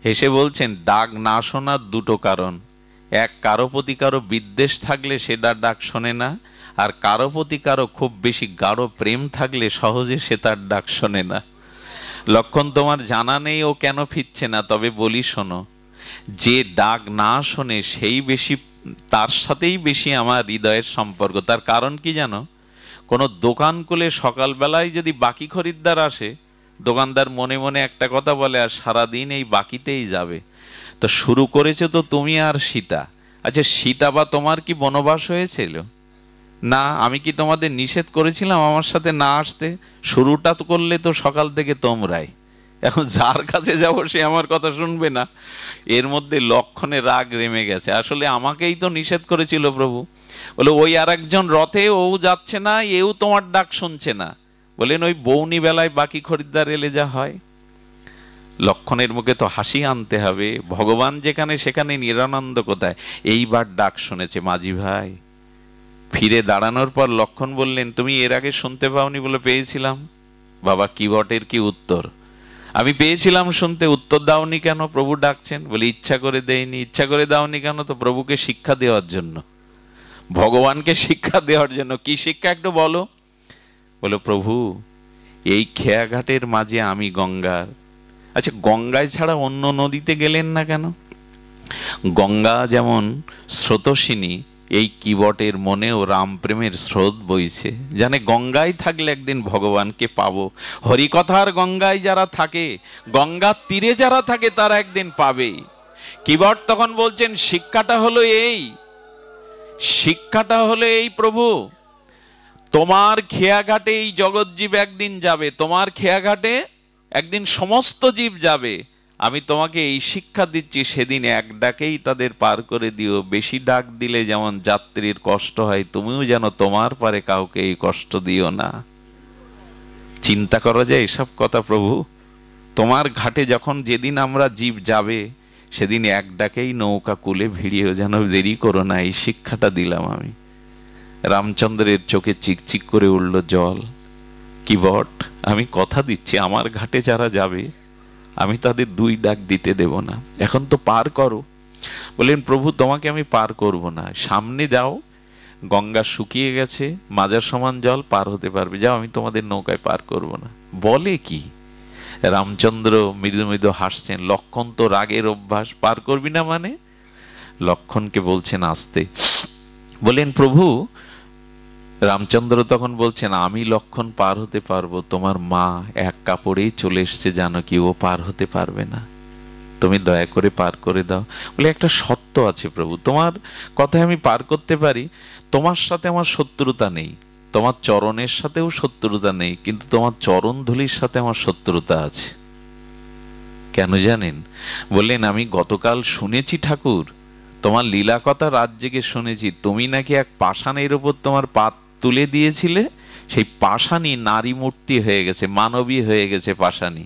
হেসে বলছেন ডাক না শোনার দুটো কারণ এক কারো প্রতি কারো বিদ্বেষ থাকলে সে তার ডাক শোনে না আর কারো প্রতি কারো খুব বেশি গাঢ় প্রেম থাকলে সহজে সে তার ডাক শোনে না লক্ষণ তোমার জানা নেই ও কেন ফিরছে না তবে বলি শোনো যে ডাক না শোনে সেই বেশি তার সাথেই বেশি আমার হৃদয়ের সম্পর্ক তার কারণ কি জানো কোনো দোকান খুলে সকালবেলায় যদি বাকি খরিদ্দার আসে দোকানদার মনে মনে একটা কথা বলে আর সারাদিন এই বাকিতেই যাবে তো শুরু করেছে তো তুমি আর সীতা আচ্ছা সীতা বা তোমার কি বনবাস হয়েছিল না আমি কি তোমাদের নিষেধ করেছিলাম আমার সাথে না আসতে শুরুটা তো করলে তো সকাল থেকে তোমরাই এখন যার কাছে যাব সে আমার কথা শুনবে না এর মধ্যে লক্ষণে রাগ রেমে গেছে আসলে আমাকেই তো নিষেধ করেছিল প্রভু বলে ওই আর একজন রথে ও যাচ্ছে না এও তোমার ডাক শুনছে না বলেন ওই বৌনি বেলায় বাকি খরিদ্দার এলে যা হয় লক্ষণের মুখে তো হাসি আনতে হবে ভগবান যেখানে সেখানে নিরানন্দ কোথায় এইবার ডাক শুনেছে মাঝি ভাই ফিরে দাঁড়ানোর পর লক্ষণ বললেন তুমি এর আগে শুনতে পাওনি বলে পেয়েছিলাম বাবা কি বটের কি উত্তর আমি পেয়েছিলাম শুনতে উত্তর দাওনি কেন প্রভু ডাকছেন বলে ইচ্ছা করে দেয়নি ইচ্ছা করে দাওনি কেন তো প্রভুকে শিক্ষা দেওয়ার জন্য ভগবানকে শিক্ষা দেওয়ার জন্য কি শিক্ষা একটু বলো বলো প্রভু এই খেয়াঘাটের মাঝে আমি গঙ্গার আচ্ছা গঙ্গায় ছাড়া অন্য নদীতে গেলেন না কেন গঙ্গা যেমন স্রোতসিনী এই কিবটের মনেও রামপ্রেমের স্রোত বইছে জানে গঙ্গায় থাকলে একদিন ভগবানকে পাব হরিকথার গঙ্গায় যারা থাকে গঙ্গার তীরে যারা থাকে তারা একদিন পাবেই কিবট তখন বলছেন শিক্ষাটা হলো এই শিক্ষাটা হলো এই প্রভু তোমার খেয়াঘাটে এই জগৎ জীব একদিন যাবে তোমার খেয়াঘাটে একদিন সমস্ত জীব যাবে আমি তোমাকে এই শিক্ষা দিচ্ছি সেদিন এক ডাকেই তাদের পার করে দিও বেশি ডাক দিলে যেমন যাত্রীর কষ্ট হয় তুমিও যেন তোমার পারে কাউকে এই কষ্ট দিও না চিন্তা করা যায় এসব কথা প্রভু তোমার ঘাটে যখন যেদিন আমরা জীব যাবে সেদিন এক ডাকেই নৌকা কুলে ভিড়িয়েও যেন দেরি করো না এই শিক্ষাটা দিলাম আমি রামচন্দ্রের চোখে চিকচিক করে উঠল জল কি বট আমি কথা দিচ্ছি আমার ঘাটে যারা যাবে আমি তাদের দুই ডাক দিতে দেব না এখন তো পার করো বললেন প্রভু তোমাকে আমি পার করব না সামনে যাও গঙ্গা শুকিয়ে গেছে মাজার সমান জল পার হতে পারবে যাও আমি তোমাদের নৌকায় পার করব না বলে কি রামচন্দ্র মৃদু মৃদু হাসছেন লক্ষণ তো রাগের অভ্যাস পার করবি না মানে লক্ষণকে বলছেন আসতে বলেন প্রভু রামচন্দ্র তখন বলছেন আমি লক্ষণ পার হতে পারবো তোমার মা এক কাপড়েই চলে এসছে জানো কি ও পার হতে পারবে না তুমি দয়া করে পার করে দাও বলে একটা সত্য আছে প্রভু তোমার কথায় আমি পার করতে পারি তোমার সাথে আমার শত্রুতা নেই তোমার চরণের সাথেও শত্রুতা নেই কিন্তু তোমার চরণ ধুলির সাথে আমার শত্রুতা আছে কেন জানেন বললেন আমি গতকাল শুনেছি ঠাকুর তোমার লীলা কথা রাত জেগে শুনেছি তুমি নাকি এক পাষাণের ওপর তোমার পাত তুলে দিয়েছিলে সেই পাশানি নারী মূর্তি হয়ে গেছে মানবী হয়ে গেছে পাশানি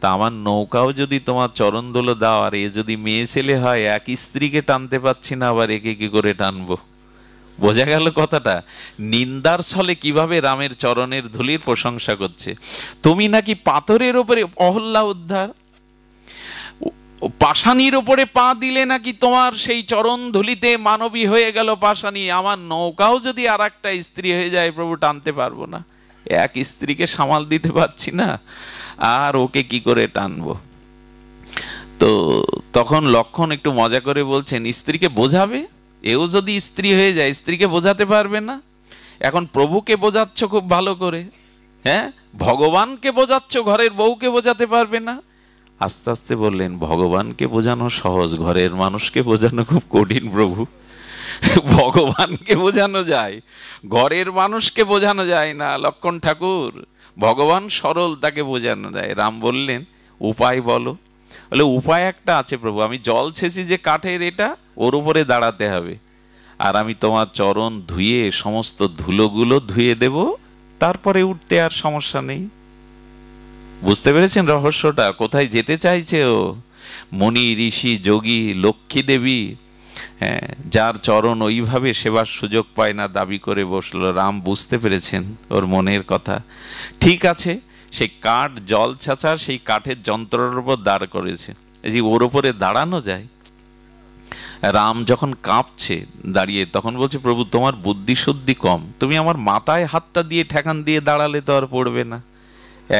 তা আমার নৌকাও যদি তোমার চরণ দোলো দাও আর এ যদি মেয়ে ছেলে হয় এক স্ত্রীকে টানতে পারছি না আবার একে কি করে টানব বোঝা গেল কথাটা নিন্দার ছলে কিভাবে রামের চরণের ধুলির প্রশংসা করছে তুমি নাকি পাথরের ওপরে অহল্লা উদ্ধার ও পাশানির ওপরে পা দিলে নাকি তোমার সেই চরণ ধুলিতে মানবী হয়ে গেল পাশানি আমার নৌকাও যদি আর একটা স্ত্রী হয়ে যায় প্রভু টানতে পারবো না এক স্ত্রীকে সামাল দিতে পারছি না আর ওকে কি করে টানবো তো তখন লক্ষণ একটু মজা করে বলছেন স্ত্রীকে বোঝাবে এও যদি স্ত্রী হয়ে যায় স্ত্রীকে বোঝাতে পারবে না এখন প্রভুকে বোঝাচ্ছ খুব ভালো করে হ্যাঁ ভগবানকে বোঝাচ্ছ ঘরের বউকে বোঝাতে পারবে না আস্তে আস্তে বললেন ভগবানকে বোঝানো সহজ ঘরের মানুষকে বোঝানো খুব কঠিন প্রভু ভগবানকে বোঝানো যায় ঘরের মানুষকে বোঝানো যায় না লক্ষণ ঠাকুর ভগবান সরল তাকে বোঝানো যায় রাম বললেন উপায় বলো বলে উপায় একটা আছে প্রভু আমি জল ছেঁচি যে কাঠের এটা ওর উপরে দাঁড়াতে হবে আর আমি তোমার চরণ ধুয়ে সমস্ত ধুলোগুলো ধুয়ে দেব তারপরে উঠতে আর সমস্যা নেই বুঝতে পেরেছেন রহস্যটা কোথায় যেতে চাইছে ও মণি ঋষি যোগী লক্ষ্মী দেবী হ্যাঁ যার চরণ ওইভাবে সেবার সুযোগ পায় না দাবি করে বসল রাম বুঝতে পেরেছেন ওর মনের কথা ঠিক আছে সেই কাঠ জল ছাঁচার সেই কাঠের যন্ত্রের উপর দাঁড় করেছে যে ওর ওপরে দাঁড়ানো যায় রাম যখন কাঁপছে দাঁড়িয়ে তখন বলছে প্রভু তোমার বুদ্ধি শুদ্ধি কম তুমি আমার মাথায় হাতটা দিয়ে ঠেকান দিয়ে দাঁড়ালে তো আর পড়বে না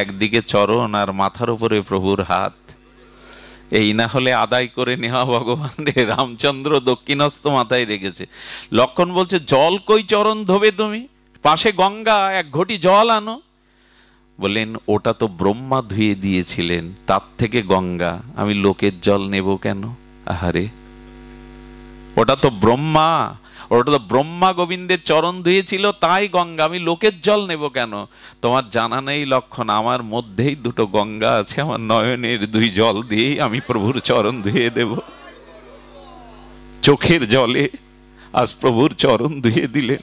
একদিকে চরণ আর মাথার উপরে প্রভুর হাত এই না হলে আদায় করে নেওয়া ভগবান রে রামচন্দ্র দক্ষিণস্থ মাথায় রেখেছে লক্ষণ বলছে জল কই চরণ ধোবে তুমি পাশে গঙ্গা এক ঘটি জল আনো বললেন ওটা তো ব্রহ্মা ধুয়ে দিয়েছিলেন তার থেকে গঙ্গা আমি লোকের জল নেব কেন আহারে ওটা তো ব্রহ্মা ওটা তো ব্রহ্মা গোবিন্দের চরণ ধুয়েছিল তাই গঙ্গা আমি লোকের জল নেব কেন তোমার জানা নেই লক্ষণ আমার মধ্যেই দুটো গঙ্গা আছে আমার নয়নের দুই জল দিয়েই আমি প্রভুর চরণ ধুয়ে দেব চোখের জলে আজ প্রভুর চরণ ধুয়ে দিলেন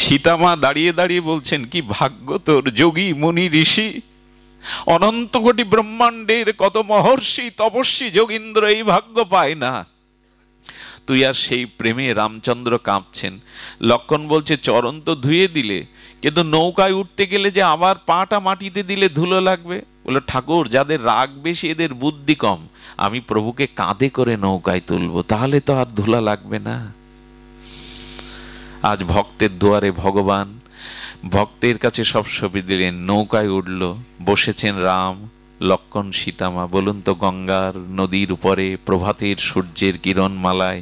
সীতামা দাঁড়িয়ে দাঁড়িয়ে বলছেন কি ভাগ্য তোর যোগী মুনি ঋষি অনন্ত কোটি ব্রহ্মাণ্ডের কত মহর্ষি তপস্বী যোগীন্দ্র এই ভাগ্য পায় না তুই আর সেই প্রেমে রামচন্দ্র কাঁপছেন লক্ষণ বলছে চরণ তো ধুয়ে দিলে কিন্তু নৌকায় উঠতে গেলে যে আবার পাটা মাটিতে দিলে ধুলো লাগবে বললো ঠাকুর যাদের রাগ বেশি এদের বুদ্ধি কম আমি প্রভুকে কাঁধে করে নৌকায় তুলব তাহলে তো আর ধুলা লাগবে না আজ ভক্তের দুয়ারে ভগবান ভক্তের কাছে সব ছবি দিলেন নৌকায় উঠল বসেছেন রাম লক্ষণ সীতামা বলুন তো গঙ্গার নদীর উপরে প্রভাতের সূর্যের কিরণ মালায়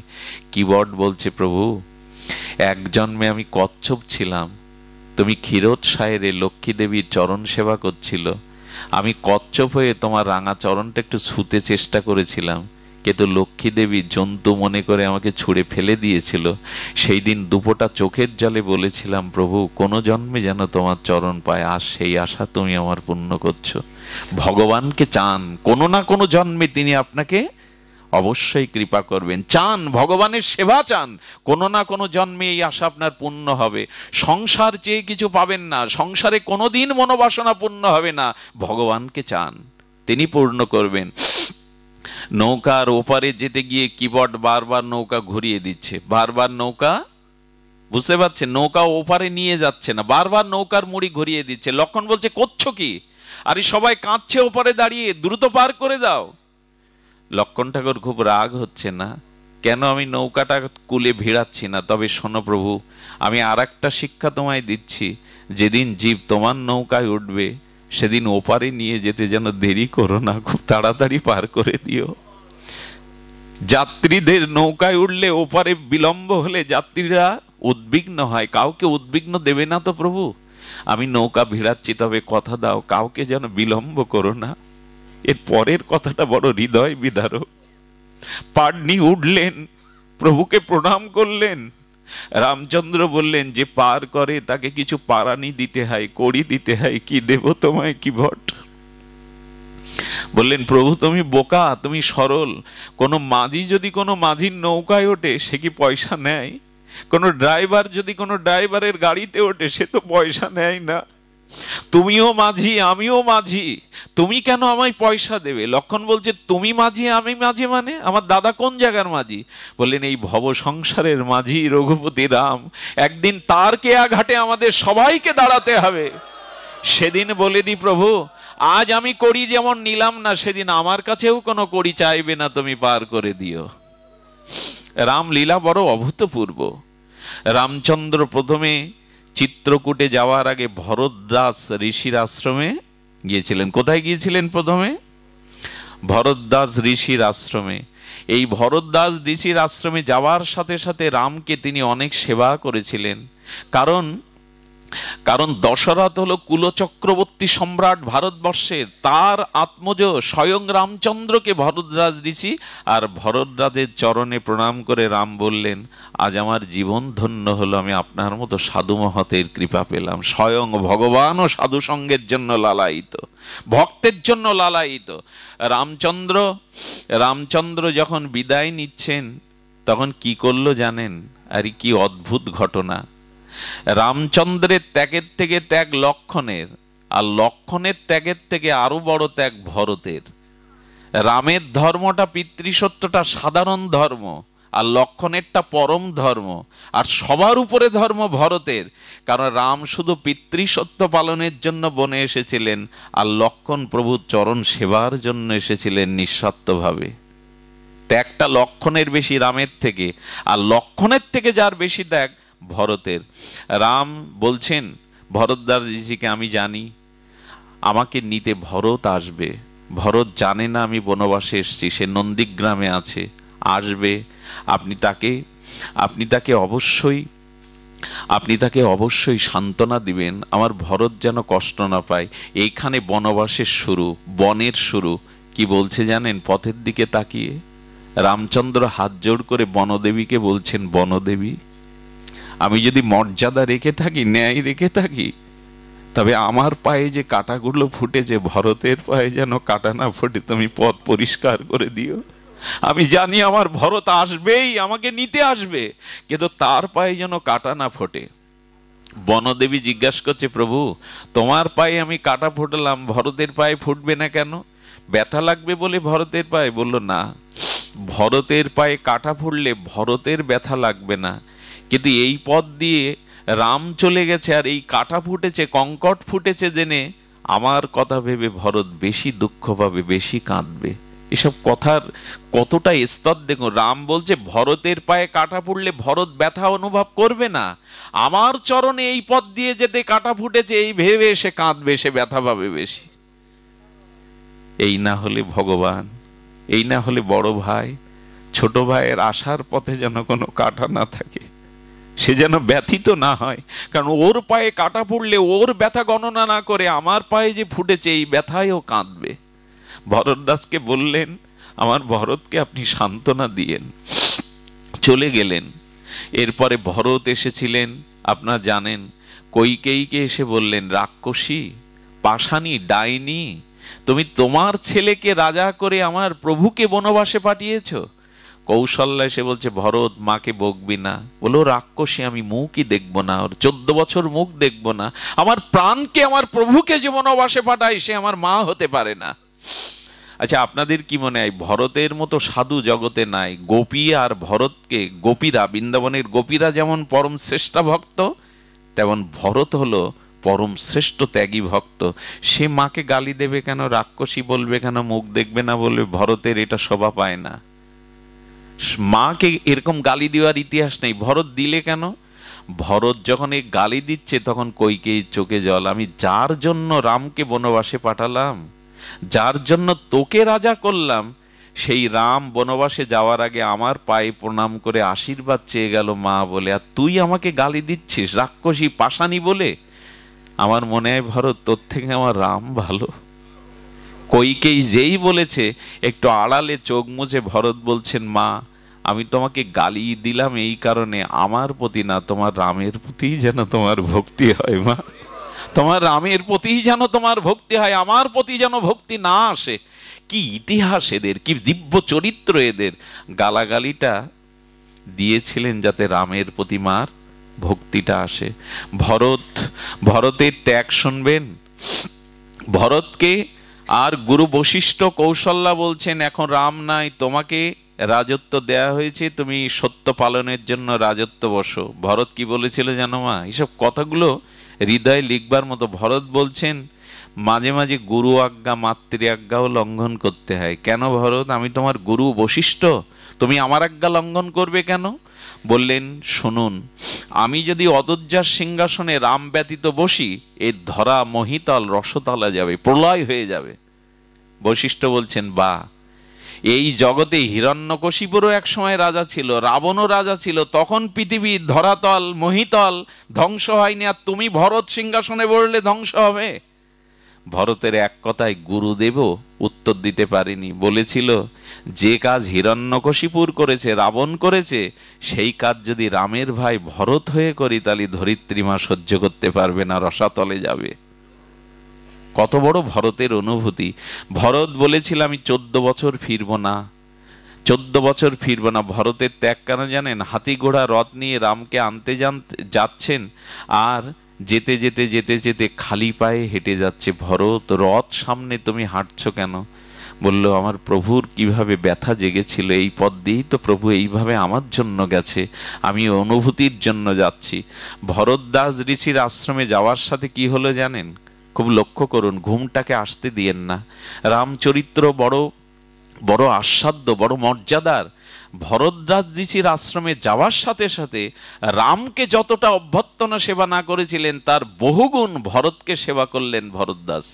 কিবট বলছে প্রভু এক জন্মে আমি কচ্ছপ ছিলাম তুমি ক্ষীরোদ সায়রে লক্ষ্মী দেবীর চরণ সেবা করছিল আমি কচ্ছপ হয়ে তোমার রাঙা চরণটা একটু ছুতে চেষ্টা করেছিলাম আমাকে তো লক্ষ্মী দেবী জন্তু মনে করে আমাকে ছুঁড়ে ফেলে দিয়েছিল সেই দিন দুপোটা চোখের জলে বলেছিলাম প্রভু কোনো জন্মে যেন তোমার চরণ পায় আর সেই আশা তুমি আমার পূর্ণ করছো ভগবানকে চান কোনো না কোনো জন্মে তিনি আপনাকে অবশ্যই কৃপা করবেন চান ভগবানের সেবা চান কোনো না কোনো জন্মে এই আশা আপনার পূর্ণ হবে সংসার চেয়ে কিছু পাবেন না সংসারে কোনো দিন মনোবাসনা পূর্ণ হবে না ভগবানকে চান তিনি পূর্ণ করবেন নৌকার ওপারে যেতে গিয়ে কিবট বারবার নৌকা ঘুরিয়ে দিচ্ছে বারবার নৌকা বুঝতে পারছেন নৌকা ওপারে নিয়ে যাচ্ছে না বারবার নৌকার মুড়ি ঘুরিয়ে দিচ্ছে লক্ষণ বলছে করছো কি আরে সবাই কাঁদছে ওপারে দাঁড়িয়ে দ্রুত পার করে যাও লক্ষণ ঠাকুর খুব রাগ হচ্ছে না কেন আমি নৌকাটা কুলে ভিড়াচ্ছি না তবে শোনো প্রভু আমি আর একটা শিক্ষা তোমায় দিচ্ছি যেদিন জীব তোমার নৌকায় উঠবে সেদিন ওপারে নিয়ে যেতে যেন দেরি করো না খুব তাড়াতাড়ি পার করে দিও যাত্রীদের নৌকায় উঠলে ওপারে বিলম্ব হলে যাত্রীরা উদ্বিগ্ন হয় কাউকে উদ্বিগ্ন দেবে না তো প্রভু আমি নৌকা ভিড়াচ্ছি তবে কথা দাও কাউকে যেন বিলম্ব করো না এর পরের কথাটা বড় হৃদয় বিদারক পাডনি উঠলেন প্রভুকে প্রণাম করলেন রামচন্দ্র বললেন যে পার করে তাকে কিছু পারানি দিতে হয় কড়ি দিতে হয় কি দেব তোমায় কি ভট বললেন প্রভু তুমি বোকা তুমি সরল কোনো মাঝি যদি কোনো মাঝির নৌকায় ওঠে সে কি পয়সা নেয় কোনো ড্রাইভার যদি কোনো ড্রাইভারের গাড়িতে ওঠে সে তো পয়সা নেয় না তুমিও মাঝি আমিও মাঝি তুমি কেন আমায় পয়সা দেবে লক্ষণ বলছে তুমি মাঝি আমি মাঝি মানে আমার দাদা কোন জায়গার মাঝি বললেন এই ভব সংসারের মাঝি রঘুপতি রাম একদিন তার কেয়া ঘাটে আমাদের সবাইকে দাঁড়াতে হবে সেদিন বলে দি প্রভু আজ আমি করি যেমন নিলাম না সেদিন আমার কাছেও কোনো করি চাইবে না তুমি পার করে দিও রামলীলা বড় অভূতপূর্ব রামচন্দ্র প্রথমে চিত্রকূটে যাওয়ার আগে ভরদ্দাস ঋষির আশ্রমে গিয়েছিলেন কোথায় গিয়েছিলেন প্রথমে ভরদ্দাস ঋষির আশ্রমে এই ভরদ্দাস ঋষির আশ্রমে যাওয়ার সাথে সাথে রামকে তিনি অনেক সেবা করেছিলেন কারণ কারণ দশরথ হলো কুলচক্রবর্তী সম্রাট ভারতবর্ষের তার আত্মজ স্বয়ং রামচন্দ্রকে ভরতরাজ ঋষি আর ভরতরাজের চরণে প্রণাম করে রাম বললেন আজ আমার জীবন ধন্য হলো আমি আপনার মতো সাধু মহতের কৃপা পেলাম স্বয়ং ভগবানও সাধু সঙ্গের জন্য লালায়িত ভক্তের জন্য লালায়িত রামচন্দ্র রামচন্দ্র যখন বিদায় নিচ্ছেন তখন কি করলো জানেন আর কি অদ্ভুত ঘটনা রামচন্দ্রের ত্যাগের থেকে ত্যাগ লক্ষণের আর লক্ষণের ত্যাগের থেকে আরো বড় ত্যাগ ভরতের রামের ধর্মটা পিতৃসত্যটা সাধারণ ধর্ম আর লক্ষণেরটা পরম ধর্ম আর সবার উপরে ধর্ম ভরতের কারণ রাম শুধু পিতৃসত্য পালনের জন্য বনে এসেছিলেন আর লক্ষণ প্রভুর চরণ সেবার জন্য এসেছিলেন নিঃস্বার্থভাবে ত্যাগটা লক্ষণের বেশি রামের থেকে আর লক্ষণের থেকে যার বেশি ত্যাগ ভরতের রাম বলছেন ভরতদারজিকে আমি জানি আমাকে নিতে ভরত আসবে ভরত জানে না আমি বনবাসে এসছি সে নন্দীগ্রামে আছে আসবে আপনি তাকে আপনি তাকে অবশ্যই আপনি তাকে অবশ্যই সান্ত্বনা দিবেন আমার ভরত যেন কষ্ট না পায় এইখানে বনবাসের শুরু বনের শুরু কি বলছে জানেন পথের দিকে তাকিয়ে রামচন্দ্র হাত জোড় করে বনদেবীকে বলছেন বনদেবী আমি যদি মর্যাদা রেখে থাকি ন্যায় রেখে থাকি তবে আমার পায়ে যে কাঁটাগুলো ফুটেছে ভরতের পায়ে যেন কাটা না ফুটে তুমি পথ পরিষ্কার করে দিও আমি জানি আমার ভরত আসবেই আমাকে নিতে আসবে কিন্তু তার পায়ে যেন কাঁটা না ফোটে বনদেবী জিজ্ঞাসা করছে প্রভু তোমার পায়ে আমি কাঁটা ফুটলাম ভরতের পায়ে ফুটবে না কেন ব্যথা লাগবে বলে ভরতের পায়ে বলল না ভরতের পায়ে কাঁটা ফুটলে ভরতের ব্যথা লাগবে না কিন্তু এই পথ দিয়ে রাম চলে গেছে আর এই কাটা ফুটেছে কঙ্কট ফুটেছে জেনে আমার কথা ভেবে ভরত বেশি দুঃখ পাবে বেশি কাঁদবে এসব কথার কতটা স্তর দেখুন রাম বলছে ভরতের পায়ে কাটা ফুটলে ভরত ব্যথা অনুভব করবে না আমার চরণে এই পথ দিয়ে যেতে কাটা ফুটেছে এই ভেবে সে কাঁদবে সে ব্যথা পাবে বেশি এই না হলে ভগবান এই না হলে বড় ভাই ছোট ভাইয়ের আসার পথে যেন কোনো কাটা না থাকে সে যেন ব্যথিত না হয় কারণ ওর পায়ে কাটা পড়লে ওর ব্যথা গণনা না করে আমার পায়ে যে ফুটেছে এই ব্যথায় ও কাঁদবে ভরতদাসকে বললেন আমার ভরতকে আপনি সান্ত্বনা দিয়েন চলে গেলেন এরপরে ভরত এসেছিলেন আপনার জানেন কৈকেয়ীকে এসে বললেন রাক্ষসী পাশানি ডাইনি তুমি তোমার ছেলেকে রাজা করে আমার প্রভুকে বনবাসে পাঠিয়েছো কৌশল্যায় সে বলছে ভরত মাকে বকবি না বলো রাক্ষসী আমি মুখই দেখব না ওর চোদ্দ বছর মুখ দেখব না আমার প্রাণকে আমার প্রভুকে যে অবাসে পাঠায় সে আমার মা হতে পারে না আচ্ছা আপনাদের কি মনে হয় ভরতের মতো সাধু জগতে নাই গোপী আর ভরতকে গোপীরা বৃন্দাবনের গোপীরা যেমন পরম শ্রেষ্ঠা ভক্ত তেমন ভরত হলো পরম শ্রেষ্ঠ ত্যাগী ভক্ত সে মাকে গালি দেবে কেন রাক্ষসী বলবে কেন মুখ দেখবে না বলবে ভরতের এটা শোভা পায় না মাকে এরকম গালি দেওয়ার ইতিহাস নেই ভরত দিলে কেন ভরত যখন এই গালি দিচ্ছে তখন কইকে চোখে জল আমি যার জন্য রামকে বনবাসে পাঠালাম যার জন্য তোকে রাজা করলাম সেই রাম বনবাসে যাওয়ার আগে আমার পায়ে প্রণাম করে আশীর্বাদ চেয়ে গেল মা বলে আর তুই আমাকে গালি দিচ্ছিস রাক্ষসী পাশানি বলে আমার মনে হয় ভরত তোর থেকে আমার রাম ভালো কইকেই যেই বলেছে একটু আড়ালে চোখ মুছে ভরত বলছেন মা আমি তোমাকে গালি দিলাম এই কারণে আমার প্রতি না তোমার রামের প্রতিই যেন তোমার ভক্তি হয় মা তোমার রামের প্রতিই যেন তোমার ভক্তি হয় আমার প্রতি যেন ভক্তি না আসে কি ইতিহাস এদের কি দিব্য চরিত্র এদের গালাগালিটা দিয়েছিলেন যাতে রামের প্রতি মার ভক্তিটা আসে ভরত ভরতের ত্যাগ শুনবেন ভরতকে আর গুরু বশিষ্ঠ কৌশল্যা বলছেন এখন রাম নাই তোমাকে রাজত্ব দেয়া হয়েছে তুমি সত্য পালনের জন্য রাজত্ব বসো ভরত কি বলেছিল জানো মা এসব কথাগুলো হৃদয়ে লিখবার মতো ভরত বলছেন মাঝে মাঝে গুরু আজ্ঞা মাতৃ আজ্ঞাও লঙ্ঘন করতে হয় কেন ভরত আমি তোমার গুরু বশিষ্ঠ তুমি আমার আজ্ঞা লঙ্ঘন করবে কেন বললেন শুনুন আমি যদি অদজ্জার সিংহাসনে রাম ব্যতীত বসি এর ধরা মহিতল রসতলা যাবে প্রলয় হয়ে যাবে বৈশিষ্ট্য বলছেন বা এই জগতে হিরণ্যকশিপুরও এক সময় রাজা ছিল রাবণও রাজা ছিল তখন পৃথিবীর ধরাতল মহিতল ধ্বংস হয়নি আর তুমি ভরত সিংহাসনে বললে ধ্বংস হবে ভরতের এক কথায় গুরুদেবও উত্তর দিতে পারিনি বলেছিল যে কাজ হিরণ্যকশিপুর করেছে রাবণ করেছে সেই কাজ যদি রামের ভাই ভরত হয়ে করি তাহলে ধরিত্রীমা সহ্য করতে পারবে না রসাতলে যাবে কত বড় ভরতের অনুভূতি ভরত বলেছিল আমি চোদ্দ বছর ফিরব না চোদ্দ বছর ফিরব না ভরতের ত্যাগ কেন জানেন হাতি ঘোড়া রথ নিয়ে রামকে আনতে যান যাচ্ছেন আর যেতে যেতে যেতে যেতে খালি পায়ে হেঁটে যাচ্ছে ভরত রথ সামনে তুমি হাঁটছ কেন বলল আমার প্রভুর কিভাবে ব্যথা জেগেছিল এই পদ দিয়েই তো প্রভু এইভাবে আমার জন্য গেছে আমি অনুভূতির জন্য যাচ্ছি ভরত দাস ঋষির আশ্রমে যাওয়ার সাথে কি হলো জানেন খুব লক্ষ্য করুন ঘুমটাকে আসতে দিয়েন না রামচরিত্র বড় বড় আস্বাদ্য বড় মর্যাদার ভরদ্রাজজির আশ্রমে যাওয়ার সাথে সাথে রামকে যতটা অভ্যর্থনা সেবা না করেছিলেন তার বহুগুণ ভরতকে সেবা করলেন ভরদ্দাস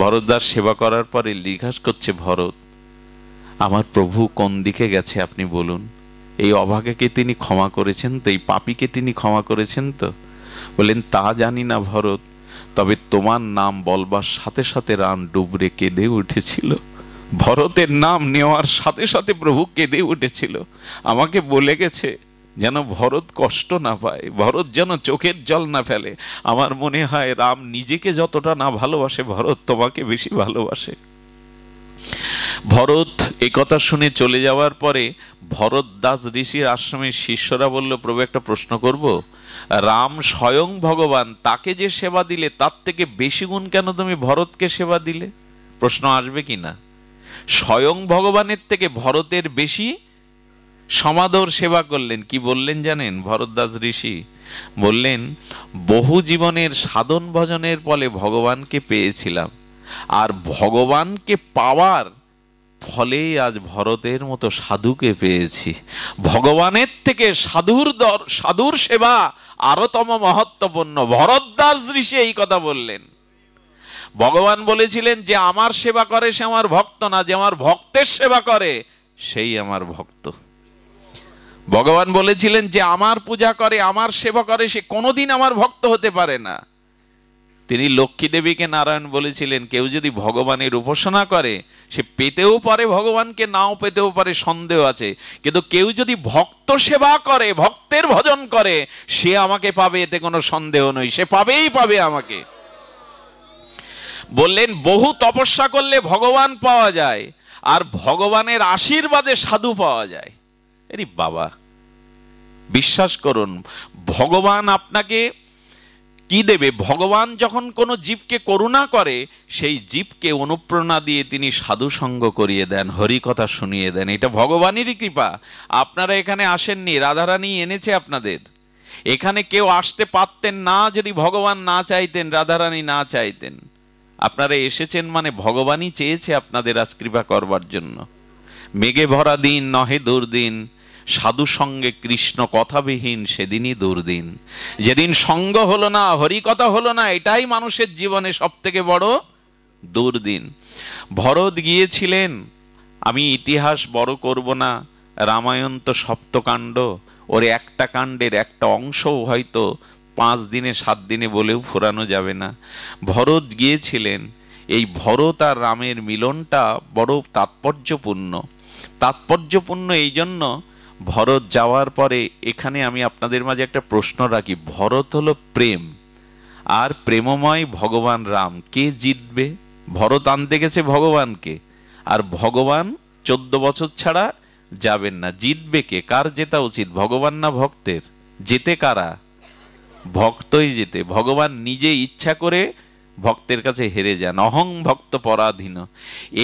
ভরদ্দাস সেবা করার পরে লিঘাস করছে ভরত আমার প্রভু কোন দিকে গেছে আপনি বলুন এই অভাগেকে তিনি ক্ষমা করেছেন তো এই পাপিকে তিনি ক্ষমা করেছেন তো বললেন তা জানি না ভরত তবে তোমার নাম বলবার সাথে সাথে রাম ডুবরে কেঁদে উঠেছিল ভরতের নাম নেওয়ার সাথে সাথে প্রভু কেঁদে উঠেছিল আমাকে বলে গেছে যেন ভরত কষ্ট না পায় ভরত যেন চোখের জল না ফেলে আমার মনে হয় রাম নিজেকে যতটা না ভালোবাসে ভরত তোমাকে বেশি ভালোবাসে ভরত এ কথা শুনে চলে যাওয়ার পরে ভরত দাস ঋষির আশ্রমের শিষ্যরা বলল প্রভু একটা প্রশ্ন করব রাম স্বয়ং ভগবান তাকে যে সেবা দিলে তার থেকে বেশি গুণ কেন তুমি ভরতকে সেবা দিলে প্রশ্ন আসবে কি না স্বয়ং ভগবানের থেকে ভরতের বেশি সমাদর সেবা করলেন কি বললেন জানেন ভরতদাস ঋষি বললেন বহু জীবনের সাধন ভজনের ফলে ভগবানকে পেয়েছিলাম আর ভগবানকে পাওয়ার ফলেই আজ ভরতের মতো সাধুকে পেয়েছি ভগবানের থেকে সাধুর দর সাধুর সেবা আরতম মহত্বপূর্ণ ভরতদাস ঋষি এই কথা বললেন ভগবান বলেছিলেন যে আমার সেবা করে সে আমার ভক্ত না যে আমার ভক্তের সেবা করে সেই আমার ভক্ত ভগবান বলেছিলেন যে আমার পূজা করে আমার সেবা করে সে কোনোদিন আমার ভক্ত হতে পারে না তিনি লক্ষ্মী দেবীকে নারায়ণ বলেছিলেন কেউ যদি ভগবানের উপাসনা করে সে পেতেও পারে ভগবানকে নাও পেতেও পারে সন্দেহ আছে কিন্তু কেউ যদি ভক্ত সেবা করে ভক্তের ভজন করে সে আমাকে পাবে এতে কোনো সন্দেহ নয় সে পাবেই পাবে আমাকে বললেন বহু তপস্যা করলে ভগবান পাওয়া যায় আর ভগবানের আশীর্বাদে সাধু পাওয়া যায় এরি বাবা বিশ্বাস করুন ভগবান আপনাকে কি দেবে ভগবান যখন কোনো জীবকে করুণা করে সেই জীবকে অনুপ্রেরণা দিয়ে তিনি সাধু সঙ্গ করিয়ে দেন হরিকথা শুনিয়ে দেন এটা ভগবানেরই কৃপা আপনারা এখানে আসেননি রাধারানী এনেছে আপনাদের এখানে কেউ আসতে পারতেন না যদি ভগবান না চাইতেন রাধারানী না চাইতেন আপনারা এসেছেন মানে ভগবানই চেয়েছে আপনাদের আজ কৃপা করবার জন্য মেঘে ভরা দিন নহে দুর্দিন সাধু সঙ্গে কৃষ্ণ কথাবিহীন সেদিনই দুর্দিন যেদিন সঙ্গ হলো না হরি কথা হলো না এটাই মানুষের জীবনে সব থেকে বড় দুর্দিন ভরত গিয়েছিলেন আমি ইতিহাস বড় করব না রামায়ণ তো সপ্তকাণ্ড ওর একটা কাণ্ডের একটা অংশও হয়তো পাঁচ দিনে সাত দিনে বলেও ফোরানো যাবে না ভরত গিয়েছিলেন এই ভরত আর রামের মিলনটা বড় তাৎপর্যপূর্ণ তাৎপর্যপূর্ণ এই জন্য ভরত যাওয়ার পরে এখানে আমি আপনাদের মাঝে একটা প্রশ্ন রাখি ভরত হলো প্রেম আর প্রেমময় ভগবান রাম কে জিতবে ভরত আনতে গেছে ভগবানকে আর ভগবান চোদ্দ বছর ছাড়া যাবেন না জিতবে কে কার জেতা উচিত ভগবান না ভক্তের জেতে কারা ভক্তই যেতে ভগবান নিজে ইচ্ছা করে ভক্তের কাছে হেরে যান অহং ভক্ত পরাধীন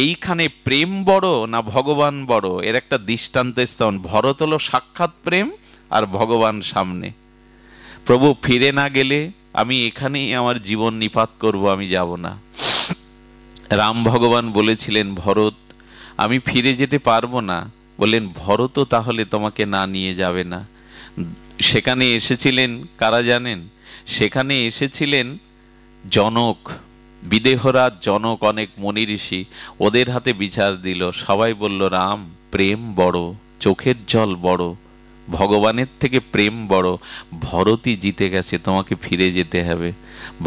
এইখানে প্রেম বড় না ভগবান বড় এর একটা দৃষ্টান্ত স্তন ভরত হলো সাক্ষাৎ প্রেম আর ভগবান সামনে প্রভু ফিরে না গেলে আমি এখানেই আমার জীবন নিপাত করব আমি যাব না রাম ভগবান বলেছিলেন ভরত আমি ফিরে যেতে পারবো না বললেন ভরতও তাহলে তোমাকে না নিয়ে যাবে না সেখানে এসেছিলেন কারা জানেন সেখানে এসেছিলেন জনক বিদেহরাজ জনক অনেক মনি ঋষি ওদের হাতে বিচার দিল সবাই বলল রাম প্রেম বড় চোখের জল বড় ভগবানের থেকে প্রেম বড় ভরতই জিতে গেছে তোমাকে ফিরে যেতে হবে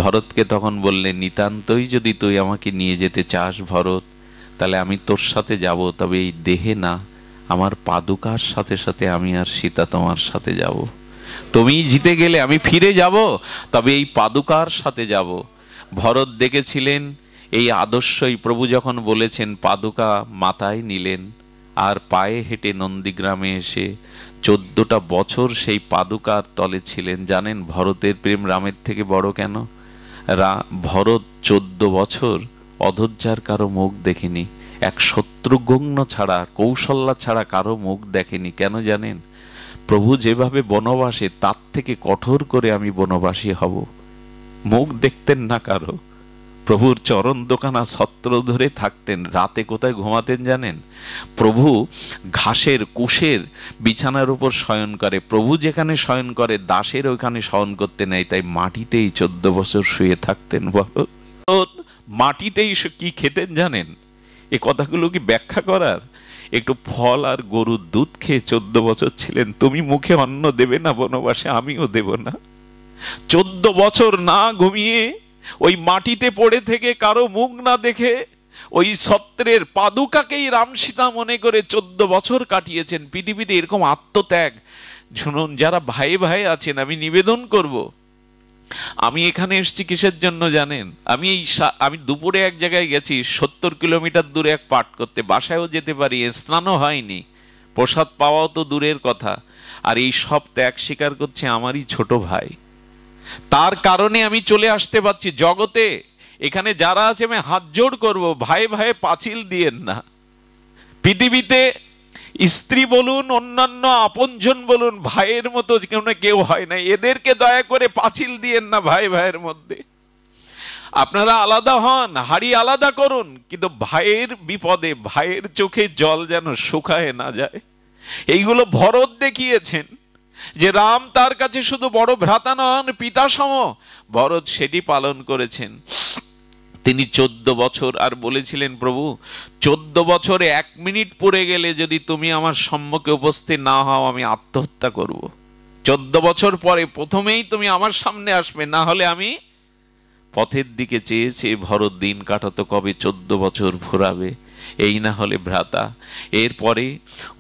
ভরতকে তখন বললে নিতান্তই যদি তুই আমাকে নিয়ে যেতে চাস ভরত তাহলে আমি তোর সাথে যাব তবে এই দেহে না আমার পাদুকার সাথে সাথে আমি আর সীতা তোমার সাথে যাব তুমি জিতে গেলে আমি ফিরে যাব তবে এই পাদুকার সাথে যাব ভরত দেখেছিলেন এই আদর্শই প্রভু যখন বলেছেন পাদুকা মাথায় নিলেন আর পায়ে হেঁটে নন্দীগ্রামে এসে চোদ্দটা বছর সেই পাদুকার তলে ছিলেন জানেন ভরতের প্রেম রামের থেকে বড় কেন রা ভরত চোদ্দ বছর অধৈর্যার কারো মুখ দেখেনি এক সত্য শত্রুঘ্ন ছাড়া কৌশল্যা ছাড়া কারো মুখ দেখেনি কেন জানেন প্রভু যেভাবে বনবাসে তার থেকে কঠোর করে আমি বনবাসী হব মুখ দেখতেন না কারো প্রভুর চরণ দোকানা ছত্র ধরে থাকতেন রাতে কোথায় ঘুমাতেন জানেন প্রভু ঘাসের কুশের বিছানার উপর শয়ন করে প্রভু যেখানে শয়ন করে দাসের ওখানে শয়ন করতে নেই তাই মাটিতেই চোদ্দ বছর শুয়ে থাকতেন বলো মাটিতেই কি খেতেন জানেন এ কথাগুলো কি ব্যাখ্যা করার একটু ফল আর গরুর দুধ খেয়ে চোদ্দ বছর ছিলেন তুমি মুখে অন্ন দেবে না বনবাসে আমিও দেব না চোদ্দ বছর না ঘুমিয়ে ওই মাটিতে পড়ে থেকে কারো মুখ না দেখে ওই সত্রের পাদুকাকেই রামসীতা মনে করে চোদ্দ বছর কাটিয়েছেন পৃথিবীতে এরকম আত্মত্যাগ শুনুন যারা ভাই ভাই আছেন আমি নিবেদন করবো আমি এখানে এসছি কিসের জন্য জানেন আমি এই আমি দুপুরে এক জায়গায় গেছি সত্তর কিলোমিটার দূরে এক পাঠ করতে বাসায়ও যেতে পারি স্নানও হয়নি প্রসাদ পাওয়াও তো দূরের কথা আর এই সব ত্যাগ স্বীকার করছে আমারই ছোট ভাই তার কারণে আমি চলে আসতে পারছি জগতে এখানে যারা আছে আমি হাত জোড় করবো ভাই ভাই পাঁচিল দিয়েন না পৃথিবীতে স্ত্রী বলুন অন্যান্য আপনজন বলুন ভাইয়ের মতো কেউ হয় না এদেরকে দয়া করে পাঁচিল দিয়েন না ভাই ভাইয়ের মধ্যে আপনারা আলাদা হন হাড়ি আলাদা করুন কিন্তু ভাইয়ের বিপদে ভাইয়ের চোখে জল যেন শুকায় না যায় এইগুলো ভরত দেখিয়েছেন যে রাম তার কাছে শুধু বড় ভ্রাতা নন পিতা সম ভরত সেটি পালন করেছেন তিনি চোদ্দ বছর আর বলেছিলেন প্রভু চোদ্দ বছরে এক মিনিট পড়ে গেলে যদি তুমি আমার সম্মুখে উপস্থিত না হও আমি আত্মহত্যা করব। চোদ্দ বছর পরে প্রথমেই তুমি আমার সামনে আসবে না হলে আমি পথের দিকে চেয়েছে ভরত দিন কাটাতো কবে চোদ্দ বছর ঘোরাবে এই না হলে ভ্রাতা এরপরে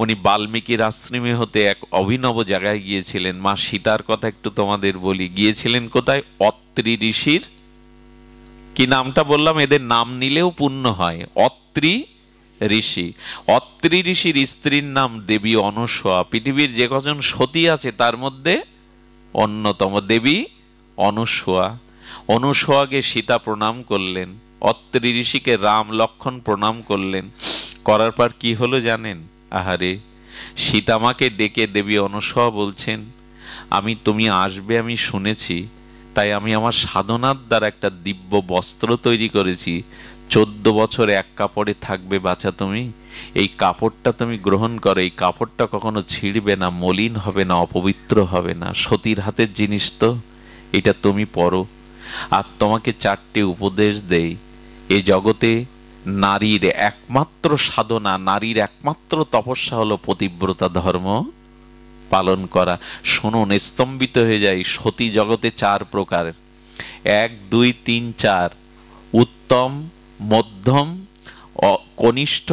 উনি বাল্মীকির আশ্রমে হতে এক অভিনব জায়গায় গিয়েছিলেন মা সীতার কথা একটু তোমাদের বলি গিয়েছিলেন কোথায় অত্রি ঋষির কি নামটা বললাম এদের নাম নিলেও পুণ্য হয় অত্রি ঋষি অত্রি ঋষির স্ত্রীর নাম দেবী অনুসোয়া পৃথিবীর যে কজন সতী আছে তার মধ্যে অন্যতম দেবী অনুসোয়া অনুসয়াকে সীতা প্রণাম করলেন অত্রি ঋষিকে রাম লক্ষণ প্রণাম করলেন করার পর কি হলো জানেন আহারে সীতামাকে ডেকে দেবী অনুসোয়া বলছেন আমি তুমি আসবে আমি শুনেছি তাই আমি আমার সাধনার দ্বারা একটা দিব্য বস্ত্র তৈরি করেছি চোদ্দ বছর এক কাপড়ে থাকবে বাছা তুমি এই কাপড়টা তুমি গ্রহণ করো এই কাপড়টা কখনো ছিঁড়বে না মলিন হবে না অপবিত্র হবে না সতীর হাতের জিনিস তো এটা তুমি পরো আর তোমাকে চারটে উপদেশ দেই এ জগতে নারীর একমাত্র সাধনা নারীর একমাত্র তপস্যা হলো পতিব্রতা ধর্ম পালন করা শুনুন স্তম্ভিত হয়ে যাই সতী জগতে চার প্রকার এক দুই তিন চার উত্তম মধ্যম কনিষ্ঠ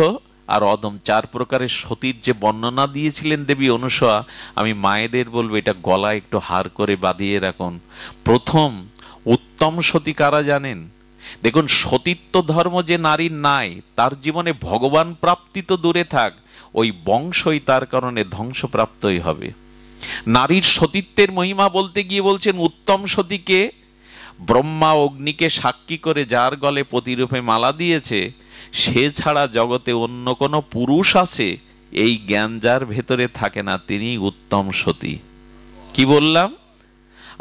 আর অদম চার প্রকারের সতীর যে বর্ণনা দিয়েছিলেন দেবী অনুসয়া আমি মায়েদের বলবো এটা গলা একটু হার করে বাঁধিয়ে রাখুন প্রথম উত্তম সতী কারা জানেন দেখুন সতীত্ব ধর্ম যে নারীর নাই তার জীবনে ভগবান প্রাপ্তি তো দূরে থাক ওই বংশই তার কারণে ধ্বংসপ্রাপ্তই হবে নারীর সতীত্বের মহিমা বলতে গিয়ে বলছেন উত্তম সতীকে ব্রহ্মা অগ্নিকে সাক্ষী করে যার গলে প্রতিরূপে মালা দিয়েছে সে ছাড়া জগতে অন্য কোনো পুরুষ আছে এই জ্ঞান যার ভেতরে থাকে না তিনি উত্তম সতী কি বললাম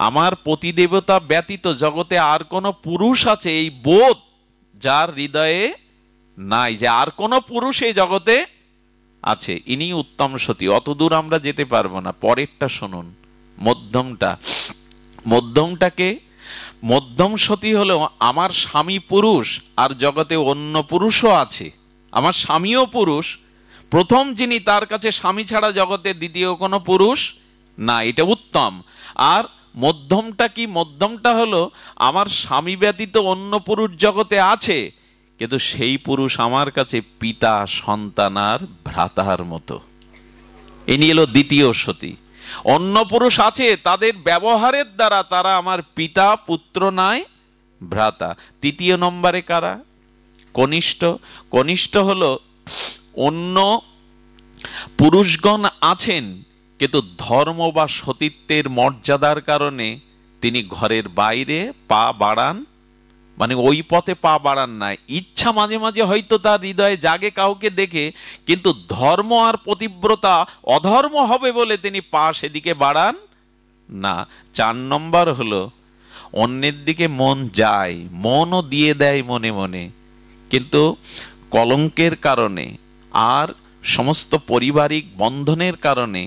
আমার প্রতিদেবতা ব্যতীত জগতে আর কোনো পুরুষ আছে এই বোধ যার হৃদয়ে নাই যে আর কোনো পুরুষ এই জগতে আছে ইনি উত্তম সতী অতদূর আমরা যেতে পারবো না পরেরটা শুনুন মধ্যমটা মধ্যমটাকে মধ্যম সতী হলো আমার স্বামী পুরুষ আর জগতে অন্য পুরুষও আছে আমার স্বামীও পুরুষ প্রথম যিনি তার কাছে স্বামী ছাড়া জগতে দ্বিতীয় কোনো পুরুষ না এটা উত্তম আর মধ্যমটা কি মধ্যমটা হলো আমার স্বামী ব্যতীত অন্য পুরুষ জগতে আছে কিন্তু সেই পুরুষ আমার কাছে পিতা সন্তানার ভ্রাতার মতো এ নিয়ে এলো দ্বিতীয় সতী অন্য পুরুষ আছে তাদের ব্যবহারের দ্বারা তারা আমার পিতা পুত্র নয় ভ্রাতা তৃতীয় নম্বরে কারা কনিষ্ঠ কনিষ্ঠ হলো অন্য পুরুষগণ আছেন কিন্তু ধর্ম বা সতীত্বের মর্যাদার কারণে তিনি ঘরের বাইরে পা বাড়ান মানে ওই পথে পা বাড়ান না ইচ্ছা মাঝে মাঝে হয়তো তার হৃদয়ে জাগে কাউকে দেখে কিন্তু ধর্ম আর প্রতিব্রতা অধর্ম হবে বলে তিনি পা সেদিকে বাড়ান না চার নম্বর হলো অন্যের দিকে মন যায় মনও দিয়ে দেয় মনে মনে কিন্তু কলঙ্কের কারণে আর সমস্ত পারিবারিক বন্ধনের কারণে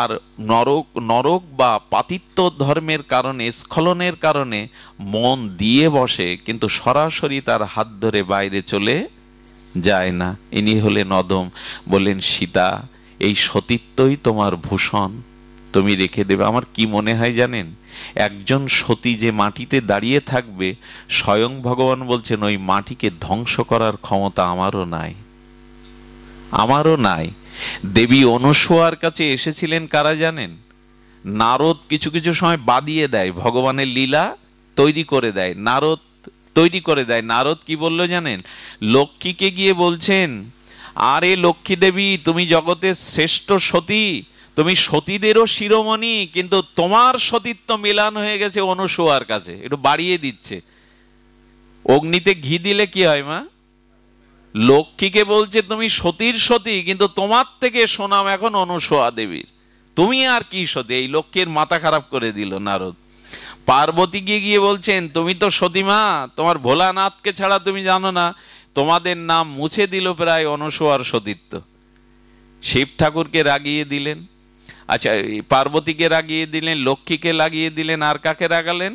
আর নরক নরক বা পাতিত্ব ধর্মের কারণে স্খলনের কারণে মন দিয়ে বসে কিন্তু সরাসরি তার হাত ধরে বাইরে চলে যায় না ইনি হলে নদম বলেন সীতা এই সতীত্বই তোমার ভূষণ তুমি রেখে দেবে আমার কি মনে হয় জানেন একজন সতী যে মাটিতে দাঁড়িয়ে থাকবে স্বয়ং ভগবান বলছেন ওই মাটিকে ধ্বংস করার ক্ষমতা আমারও নাই আমারও নাই দেবী অনসুয়ার কাছে এসেছিলেন কারা জানেন নারদ কিছু কিছু সময় বাদিয়ে দেয় ভগবানের লীলা তৈরি করে দেয় নারদ তৈরি করে দেয় নারদ কি বলল জানেন লক্ষ্মীকে গিয়ে বলছেন আরে লক্ষ্মী দেবী তুমি জগতের শ্রেষ্ঠ সতী তুমি সতীদেরও শিরোমণি কিন্তু তোমার সতীত্ব মিলান হয়ে গেছে অনুসোয়ার কাছে একটু বাড়িয়ে দিচ্ছে অগ্নিতে ঘি দিলে কি হয় মা লক্ষ্মীকে বলছে তুমি সতীর সতী কিন্তু তোমার থেকে সোনাম এখন অনুসোয়া দেবীর তুমি আর কি সতী এই লক্ষ্মীর মাথা খারাপ করে দিল নারদ পার্বতীকে গিয়ে বলছেন তুমি তো সতীমা তোমার ভোলানাথকে ছাড়া তুমি জানো না তোমাদের নাম মুছে দিল প্রায় অনসোয়ার সতীর্ত শিব ঠাকুরকে রাগিয়ে দিলেন আচ্ছা পার্বতীকে রাগিয়ে দিলেন লক্ষ্মীকে লাগিয়ে দিলেন আর কাকে রাগালেন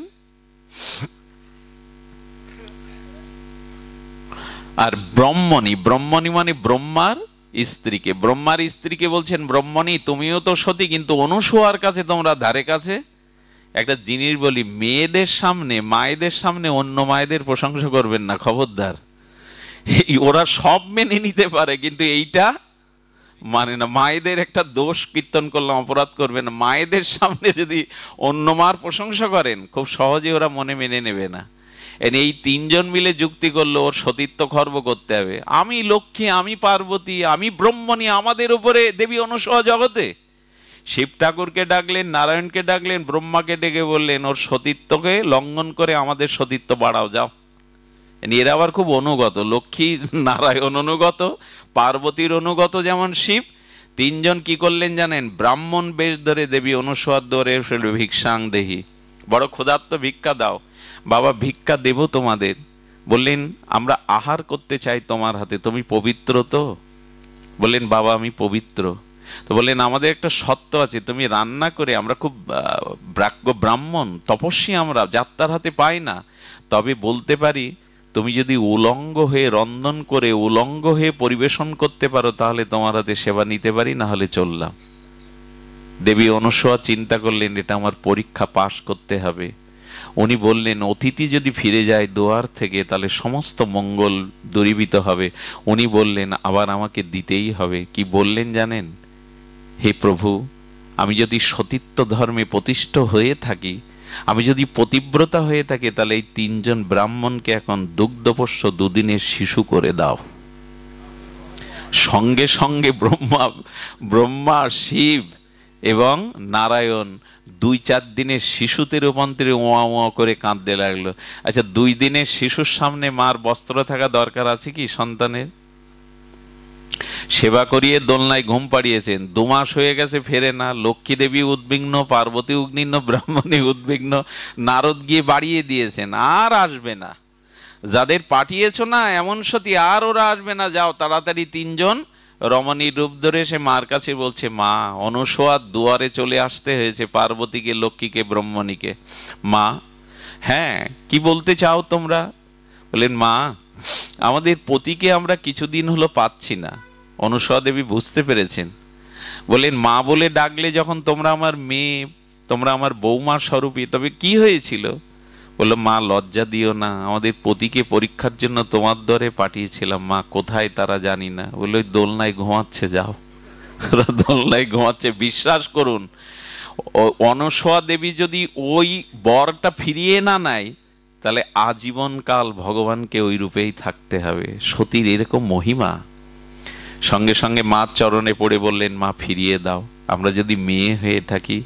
আর ব্রহ্মণী ব্রহ্মণী মানে ব্রহ্মার স্ত্রীকে ব্রহ্মার স্ত্রীকে বলছেন ব্রহ্মণী তুমিও তো সতী কিন্তু অনুসোয়ার কাছে তোমরা ধারে কাছে একটা জিনিস বলি মেয়েদের সামনে মায়েদের সামনে অন্য মায়েদের প্রশংসা করবেন না খবরদার ওরা সব মেনে নিতে পারে কিন্তু এইটা মানে না মায়েদের একটা দোষ কীর্তন করলাম অপরাধ করবেন মায়েদের সামনে যদি অন্য মার প্রশংসা করেন খুব সহজে ওরা মনে মেনে নেবে না এই তিনজন মিলে যুক্তি করলো ওর সতীত্ব খর্ব করতে হবে আমি লক্ষ্মী আমি পার্বতী আমি ব্রহ্মণী আমাদের উপরে দেবী অনুসহ জগতে শিব ঠাকুরকে ডাকলেন নারায়ণকে ডাকলেন ব্রহ্মাকে ডেকে বললেন ওর সতীত্বকে লঙ্ঘন করে আমাদের সতীত্ব বাড়াও যাও এরা আবার খুব অনুগত লক্ষ্মী নারায়ণ অনুগত পার্বতীর অনুগত যেমন শিব তিনজন কি করলেন জানেন ব্রাহ্মণ বেশ ধরে দেবী অনুসর ধরে ভিক্ষাং দেহি বড় ক্ষুধার্ত ভিক্ষা দাও বাবা ভিক্ষা দেব তোমাদের বললেন আমরা আহার করতে চাই তোমার হাতে তুমি পবিত্র তো বললেন বাবা আমি পবিত্র তো বললেন আমাদের একটা সত্য আছে তুমি রান্না করে আমরা খুব ব্রাক্য ব্রাহ্মণ তপস্বী আমরা যাত্রার হাতে পাই না তবে বলতে পারি তুমি যদি উলঙ্গ হয়ে রন্ধন করে উলঙ্গ হয়ে পরিবেশন করতে পারো তাহলে তোমার হাতে সেবা নিতে পারি না হলে চললাম দেবী অনুসয়া চিন্তা করলেন এটা আমার পরীক্ষা পাশ করতে হবে উনি বললেন অতিথি যদি ফিরে যায় দোয়ার থেকে তাহলে সমস্ত মঙ্গল দূরীভূত হবে উনি বললেন আবার আমাকে দিতেই হবে কি বললেন জানেন হে প্রভু আমি যদি সতীত্ব ধর্মে প্রতিষ্ঠ হয়ে থাকি আমি যদি পতিব্রতা হয়ে থাকি তাহলে এই তিনজন ব্রাহ্মণকে এখন দুগ্ধপোষ্য দুদিনের শিশু করে দাও সঙ্গে সঙ্গে ব্রহ্মা ব্রহ্মা শিব এবং নারায়ণ দুই চার দিনের শিশুতে রূপান্তরে ওয়া ওয়া করে কাঁদতে লাগলো আচ্ছা দুই দিনের শিশুর সামনে মার বস্ত্র থাকা দরকার আছে কি সন্তানের সেবা করিয়ে দোলনায় ঘুম পাড়িয়েছেন দু মাস হয়ে গেছে ফেরে না লক্ষ্মী দেবী উদ্বিগ্ন পার্বতী উদ্বিগ্ন ব্রাহ্মণী উদ্বিগ্ন নারদ গিয়ে বাড়িয়ে দিয়েছেন আর আসবে না যাদের পাঠিয়েছ না এমন সতী আর ওরা আসবে না যাও তাড়াতাড়ি তিনজন রমণীর রূপ ধরে সে মার কাছে বলছে মা অনুসোয়া দুয়ারে চলে আসতে হয়েছে পার্বতীকে লক্ষ্মীকে ব্রহ্মণীকে মা হ্যাঁ কি বলতে চাও তোমরা বললেন মা আমাদের পতিকে আমরা কিছুদিন হলো পাচ্ছি না অনুসয়া দেবী বুঝতে পেরেছেন বলেন মা বলে ডাকলে যখন তোমরা আমার মেয়ে তোমরা আমার বৌমা স্বরূপী তবে কি হয়েছিল বললো মা লজ্জা দিও না আমাদের পতিকে পরীক্ষার জন্য তোমার দরে পাঠিয়েছিলাম মা কোথায় তারা জানি না বললো দোলনায় ঘুমাচ্ছে যাও ওরা দোলনায় ঘুমাচ্ছে বিশ্বাস করুন অনসয়া দেবী যদি ওই বরটা ফিরিয়ে না নেয় তাহলে আজীবনকাল ভগবানকে ওই রূপেই থাকতে হবে সতীর এরকম মহিমা সঙ্গে সঙ্গে মা চরণে পড়ে বললেন মা ফিরিয়ে দাও আমরা যদি মেয়ে হয়ে থাকি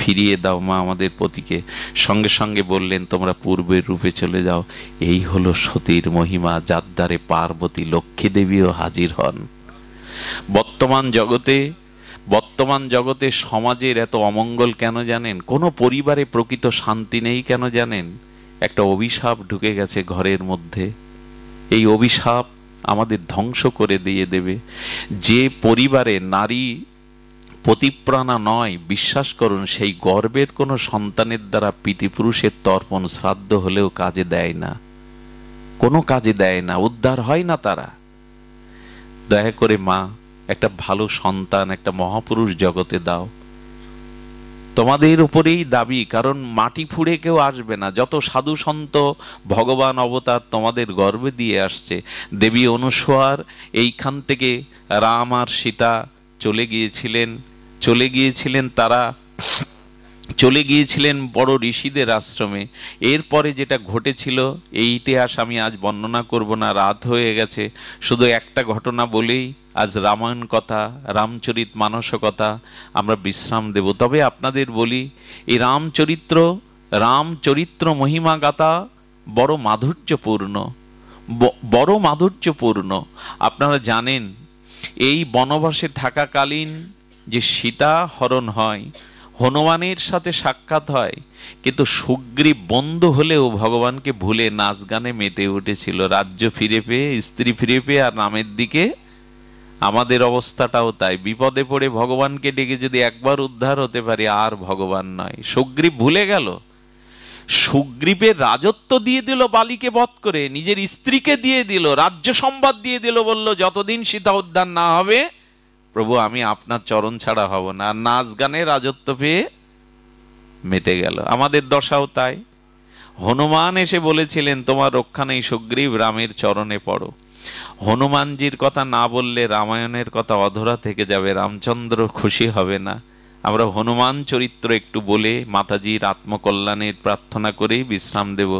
ফিরিয়ে দাও মা আমাদের পতিকে সঙ্গে সঙ্গে বললেন তোমরা পূর্বের রূপে চলে যাও এই হলো সতীর মহিমা যার পার্বতী লক্ষ্মী দেবীও হাজির হন বর্তমান জগতে বর্তমান জগতে সমাজের এত অমঙ্গল কেন জানেন কোনো পরিবারে প্রকৃত শান্তি নেই কেন জানেন একটা অভিশাপ ঢুকে গেছে ঘরের মধ্যে এই অভিশাপ আমাদের ধ্বংস করে দিয়ে দেবে যে পরিবারে নারী প্রতিপ্রাণা নয় বিশ্বাস করুন সেই গর্বের কোনো সন্তানের দ্বারা পিতৃপুরুষের তর্পণ শ্রাদ্ধ হলেও কাজে দেয় না কোনো কাজে দেয় না উদ্ধার হয় না তারা দয়া করে মা একটা ভালো সন্তান একটা মহাপুরুষ জগতে দাও তোমাদের উপরেই দাবি কারণ মাটি ফুড়ে কেউ আসবে না যত সাধু সন্ত ভগবান অবতার তোমাদের গর্বে দিয়ে আসছে দেবী অনুসোয়ার এইখান থেকে রাম আর সীতা চলে গিয়েছিলেন চলে গিয়েছিলেন তারা চলে গিয়েছিলেন বড় ঋষিদের আশ্রমে এরপরে যেটা ঘটেছিল এই ইতিহাস আমি আজ বর্ণনা করব না রাত হয়ে গেছে শুধু একটা ঘটনা বলেই আজ রামায়ণ কথা রামচরিত মানসকতা আমরা বিশ্রাম দেব তবে আপনাদের বলি এই রামচরিত্র রামচরিত্র মহিমা মহিমাগাতা বড় মাধুর্যপূর্ণ বড় মাধুর্যপূর্ণ আপনারা জানেন এই বনবাসে থাকাকালীন যে সীতা হরণ হয় হনুমানের সাথে সাক্ষাৎ হয় কিন্তু সুগ্রীব বন্ধু হলেও ভগবানকে ভুলে নাচ গানে মেতে উঠেছিল রাজ্য ফিরে পেয়ে স্ত্রী ফিরে পেয়ে আর নামের দিকে আমাদের অবস্থাটাও তাই বিপদে পড়ে ভগবানকে ডেকে যদি একবার উদ্ধার হতে পারে আর ভগবান নয় সুগ্রীব ভুলে গেল সুগ্রীবের রাজত্ব দিয়ে দিল বালিকে বধ করে নিজের স্ত্রীকে দিয়ে দিল রাজ্য সম্বাদ দিয়ে দিল বলল যতদিন সীতা উদ্ধার না হবে প্রভু আমি আপনার চরণ ছাড়া হব না নাচ গানে রাজত্ব পেয়ে মেতে গেল আমাদের দশাও তাই হনুমান এসে বলেছিলেন তোমার রক্ষা নেই সুগ্রীব রামের চরণে পড়ো হনুমানজির কথা না বললে রামায়ণের কথা অধরা থেকে যাবে রামচন্দ্র খুশি হবে না আমরা হনুমান চরিত্র একটু বলে মাতাজির আত্মকল্যাণের প্রার্থনা করেই বিশ্রাম দেব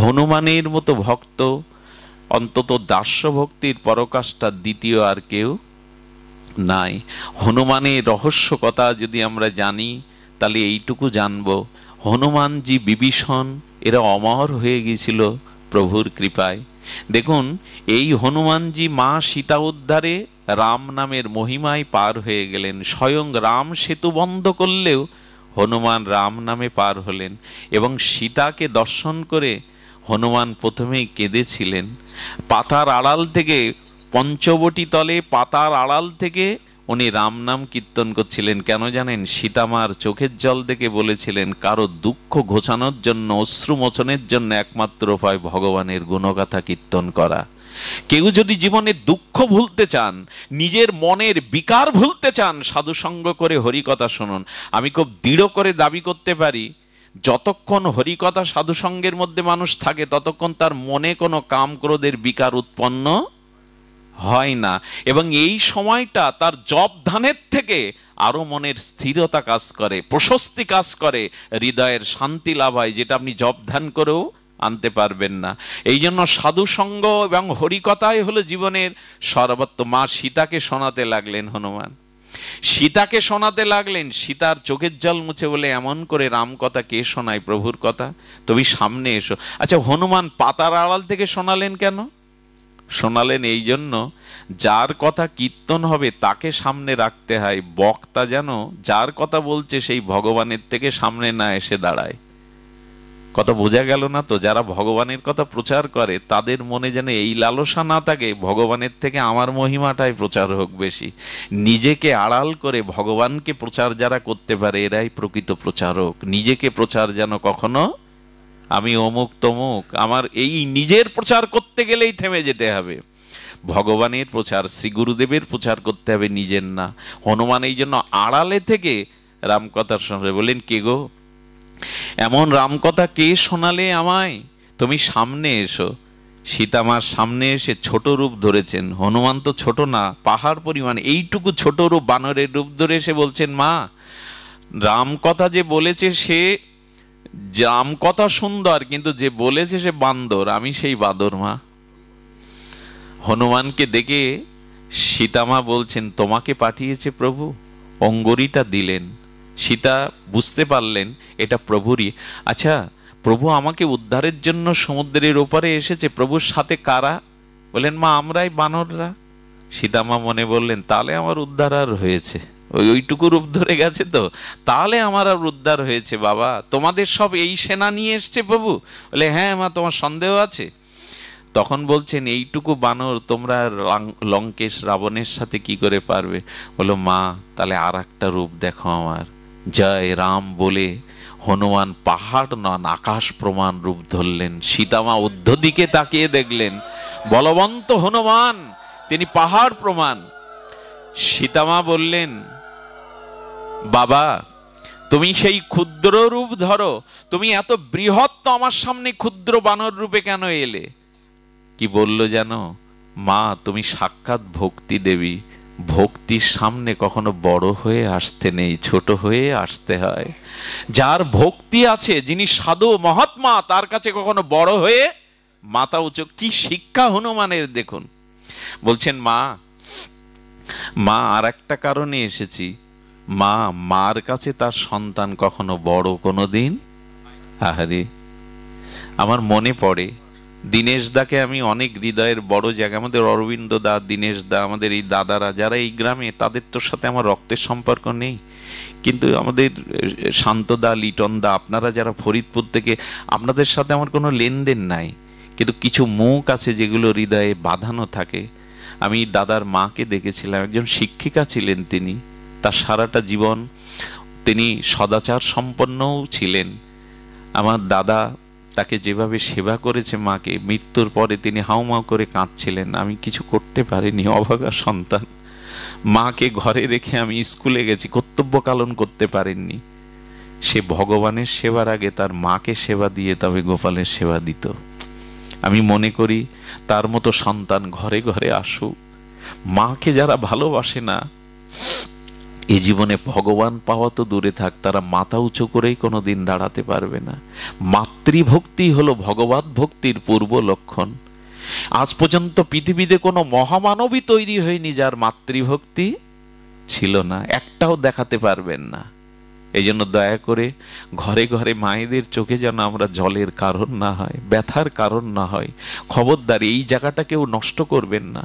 হনুমানের মতো ভক্ত অন্তত দাস্যভক্তির পরকাশটা দ্বিতীয় আর কেউ নাই হনুমানের রহস্য কথা যদি আমরা জানি তাহলে এইটুকু জানব হনুমানজি বিভীষণ এরা অমর হয়ে গিয়েছিল প্রভুর কৃপায় দেখুন এই হনুমানজি মা সীতা উদ্ধারে রাম নামের মহিমায় পার হয়ে গেলেন স্বয়ং রাম সেতু বন্ধ করলেও হনুমান রাম নামে পার হলেন এবং সীতাকে দর্শন করে হনুমান প্রথমেই কেঁদেছিলেন পাতার আড়াল থেকে পঞ্চবটি তলে পাতার আড়াল থেকে উনি রাম নাম কীর্তন করছিলেন কেন জানেন সীতামার চোখের জল দেখে বলেছিলেন কারো দুঃখ ঘোষানোর জন্য অশ্রুমোচনের জন্য একমাত্র উপায় ভগবানের গুণগাথা কীর্তন করা কেউ যদি জীবনে দুঃখ ভুলতে চান নিজের মনের বিকার ভুলতে চান সাধুসঙ্গ করে হরিকথা শুনুন আমি খুব দৃঢ় করে দাবি করতে পারি যতক্ষণ হরিকথা সাধুসঙ্গের মধ্যে মানুষ থাকে ততক্ষণ তার মনে কোনো কাম ক্রোধের বিকার উৎপন্ন হয় না এবং এই সময়টা তার জব ধানের থেকে আরও মনের স্থিরতা কাজ করে প্রশস্তি কাজ করে হৃদয়ের শান্তি লাভ হয় যেটা আপনি জব ধান করেও আনতে পারবেন না এই জন্য সাধুসঙ্গ এবং হরিকথাই হলো জীবনের সর্বত্র মা সীতাকে শোনাতে লাগলেন হনুমান সীতাকে শোনাতে লাগলেন সীতার চোখের জল মুছে বলে এমন করে রাম কথা কে শোনায় প্রভুর কথা তুমি সামনে এসো আচ্ছা হনুমান পাতার আড়াল থেকে শোনালেন কেন শোনালেন এই জন্য যার কথা কীর্তন হবে তাকে সামনে রাখতে হয় বক্তা যেন যার কথা বলছে সেই ভগবানের থেকে সামনে না এসে দাঁড়ায় কথা বোঝা গেল না তো যারা ভগবানের কথা প্রচার করে তাদের মনে যেন এই লালসা না থাকে ভগবানের থেকে আমার মহিমাটাই প্রচার হোক বেশি নিজেকে আড়াল করে ভগবানকে প্রচার যারা করতে পারে এরাই প্রকৃত প্রচারক নিজেকে প্রচার যেন কখনো আমি অমুক তমুক আমার এই নিজের প্রচার করতে গেলেই থেমে যেতে হবে ভগবানের প্রচার শ্রী গুরুদেবের প্রচার করতে হবে নিজের না হনুমান এই জন্য আড়ালে থেকে রামকথার সঙ্গে বলেন কে গো এমন রামকথা কে শোনালে আমায় তুমি সামনে এসো সীতামার সামনে এসে ছোট রূপ ধরেছেন হনুমান তো ছোট না পাহাড় পরিমাণ এইটুকু ছোট রূপ বানরের রূপ ধরে এসে বলছেন মা রাম কথা যে বলেছে সে জাম কথা সুন্দর কিন্তু যে বলেছে সে বান্দর আমি সেই বাঁদর মা হনুমানকে দেখে সীতামা বলছেন তোমাকে পাঠিয়েছে প্রভু অঙ্গরিটা দিলেন সীতা বুঝতে পারলেন এটা প্রভুরই আচ্ছা প্রভু আমাকে উদ্ধারের জন্য সমুদ্রের ওপারে এসেছে প্রভুর সাথে কারা বলেন মা আমরাই বানররা সীতামা মনে বললেন তাহলে আমার উদ্ধার আর হয়েছে ওই ওইটুকু রূপ ধরে গেছে তো তাহলে আমার আর উদ্ধার হয়েছে বাবা তোমাদের সব এই সেনা নিয়ে এসছে প্রভু বলে হ্যাঁ মা তোমার সন্দেহ আছে তখন বলছেন এইটুকু বানর তোমরা লঙ্কেশ রাবণের সাথে কি করে পারবে বলো মা তাহলে আর একটা রূপ দেখো আমার জয় রাম বলে হনুমান পাহাড় নন আকাশ প্রমাণ রূপ ধরলেন সীতামা উদ্ধদিকে তাকিয়ে দেখলেন বলবন্ত হনুমান তিনি পাহাড় প্রমাণ সীতামা বললেন বাবা তুমি সেই ক্ষুদ্র রূপ ধরো তুমি এত বৃহৎ আমার সামনে ক্ষুদ্র বানর রূপে কেন এলে কি বলল জানো মা তুমি সাক্ষাৎ ভক্তি দেবী ভক্তির সামনে কখনো বড় হয়ে আসতে নেই ছোট হয়ে আসতে হয় যার ভক্তি আছে যিনি সাধু মহাত্মা তার কাছে কখনো বড় হয়ে মাথা উঁচু কি শিক্ষা হনুমানের দেখুন বলছেন মা মা আর একটা কারণে এসেছি মা মার কাছে তার সন্তান কখনো বড় কোনো দিন আহারে আমার মনে পড়ে দীনেশ দাকে আমি অনেক হৃদয়ের বড় জায়গা আমাদের অরবিন্দ দা দীনেশ দা আমাদের এই দাদারা যারা এই গ্রামে তাদের তো সাথে আমার রক্তের সম্পর্ক নেই কিন্তু আমাদের শান্তদা লিটন দা আপনারা যারা ফরিদপুর থেকে আপনাদের সাথে আমার কোনো লেনদেন নাই কিন্তু কিছু মুখ আছে যেগুলো হৃদয়ে বাঁধানো থাকে আমি দাদার মাকে দেখেছিলাম একজন শিক্ষিকা ছিলেন তিনি তার সারাটা জীবন তিনি সদাচার সম্পন্নও ছিলেন আমার দাদা তাকে যেভাবে সেবা করেছে মাকে মৃত্যুর পরে তিনি হাউমাউ করে কাঁদছিলেন আমি কিছু করতে পারিনি অভাগা সন্তান মাকে ঘরে রেখে আমি স্কুলে গেছি কর্তব্য পালন করতে পারেননি সে ভগবানের সেবার আগে তার মাকে সেবা দিয়ে তবে গোপালের সেবা দিত আমি মনে করি তার মতো সন্তান ঘরে ঘরে আসুক মাকে যারা ভালোবাসে না এ জীবনে ভগবান পাওয়া তো দূরে থাক তারা মাথা উঁচু করেই কোনো দিন দাঁড়াতে পারবে না মাতৃভক্তি হলো ভগবত ভক্তির পূর্ব লক্ষণ আজ পর্যন্ত পৃথিবীতে কোনো মহামানবী তৈরি হয়নি যার মাতৃভক্তি ছিল না একটাও দেখাতে পারবেন না এই জন্য দয়া করে ঘরে ঘরে মায়েদের চোখে যেন আমরা জলের কারণ না হয় ব্যথার কারণ না হয় খবরদার এই জায়গাটা কেউ নষ্ট করবেন না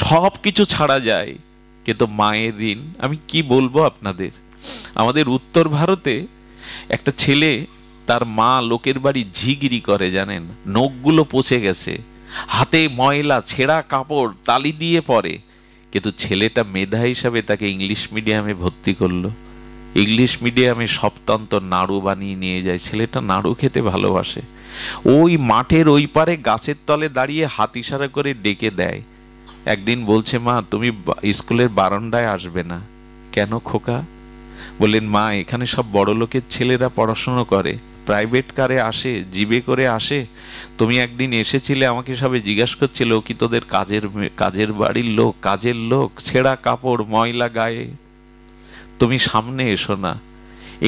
সব কিছু ছাড়া যায় কিন্তু মায়ের ঋণ আমি কি বলবো আপনাদের আমাদের উত্তর ভারতে একটা ছেলে তার মা লোকের বাড়ি ঝিগিরি করে জানেন নখগুলো পচে গেছে হাতে ময়লা ছেঁড়া কাপড় তালি দিয়ে পরে কিন্তু ছেলেটা মেধা হিসাবে তাকে ইংলিশ মিডিয়ামে ভর্তি করলো ইংলিশ মিডিয়ামে সপ্তন্ত নাড়ু বানিয়ে নিয়ে যায় ছেলেটা নাড়ু খেতে ভালোবাসে ওই মাঠের ওই পারে গাছের তলে দাঁড়িয়ে হাত ইশারা করে ডেকে দেয় একদিন বলছে মা তুমি স্কুলের বারান্দায় আসবে না কেন খোকা বললেন মা এখানে সব বড় লোকের ছেলেরা পড়াশুনো করে প্রাইভেট কারে আসে জিবে করে আসে তুমি একদিন এসেছিলে আমাকে সবে জিজ্ঞাসা করছিল কি তোদের কাজের কাজের বাড়ির লোক কাজের লোক ছেঁড়া কাপড় ময়লা গায়ে তুমি সামনে এসো না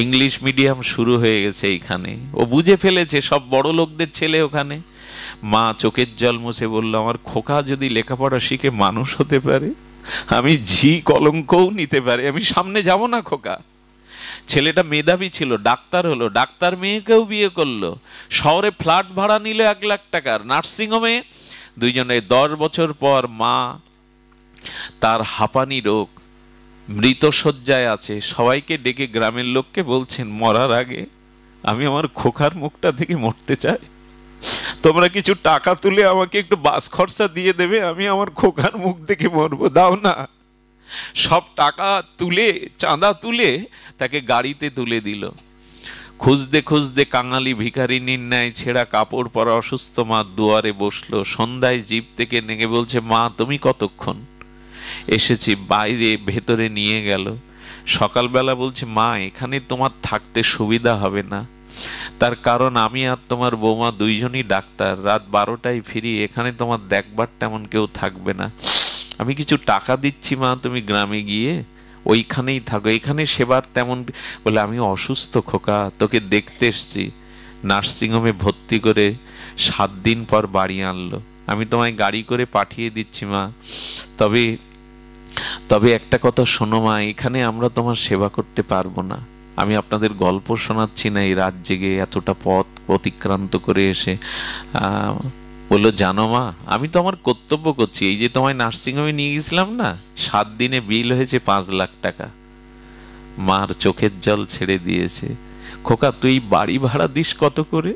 ইংলিশ মিডিয়াম শুরু হয়ে গেছে এইখানে ও বুঝে ফেলেছে সব বড় লোকদের ছেলে ওখানে মা চোখের জল মুছে বলল আমার খোকা যদি লেখাপড়া শিখে মানুষ হতে পারে আমি ঝি কলঙ্কও নিতে পারি আমি সামনে যাব না খোকা ছেলেটা মেধাবী ছিল ডাক্তার হলো ডাক্তার মেয়েকেও বিয়ে করলো শহরে ফ্ল্যাট ভাড়া নিল এক লাখ টাকার নার্সিংহোমে দুইজনে দশ বছর পর মা তার হাঁপানি রোগ মৃত শয্যায় আছে সবাইকে ডেকে গ্রামের লোককে বলছেন মরার আগে আমি আমার খোকার মুখটা থেকে মরতে চাই তোমরা কিছু টাকা তুলে আমাকে একটু বাস খরচা দিয়ে দেবে আমি আমার খোকার মুখ দেখে মরবো দাও না সব টাকা তুলে চাঁদা তুলে তাকে গাড়িতে তুলে দিল খুঁজতে খুঁজতে কাঙালি ভিখারি ন্যায় ছেঁড়া কাপড় পরা অসুস্থ মা দুয়ারে বসলো সন্ধ্যায় জিপ থেকে নেগে বলছে মা তুমি কতক্ষণ এসেছি বাইরে ভেতরে নিয়ে গেল সকালবেলা বলছে মা এখানে তোমার থাকতে সুবিধা হবে না তার কারণ আমি আর তোমার বৌমা দুইজনই ডাক্তার রাত বারোটায় ফিরি এখানে তোমার দেখবার তেমন কেউ থাকবে না আমি কিছু টাকা দিচ্ছি মা তুমি গ্রামে গিয়ে ওইখানেই থাকো এখানে সেবার তেমন বলে আমি অসুস্থ খোকা তোকে দেখতে এসছি নার্সিংহোমে ভর্তি করে সাত দিন পর বাড়ি আনলো আমি তোমায় গাড়ি করে পাঠিয়ে দিচ্ছি মা তবে তবে একটা কথা শোনো মা এখানে আমরা তোমার সেবা করতে পারবো না আমি আপনাদের গল্প শোনাচ্ছি না এই রাত জেগে এতটা পথ অতিক্রান্ত করে এসে বললো জানো মা আমি তো আমার কর্তব্য করছি এই যে তোমায় নার্সিংহোমে নিয়ে গেছিলাম না সাত দিনে বিল হয়েছে পাঁচ লাখ টাকা মার চোখের জল ছেড়ে দিয়েছে খোকা তুই বাড়ি ভাড়া দিস কত করে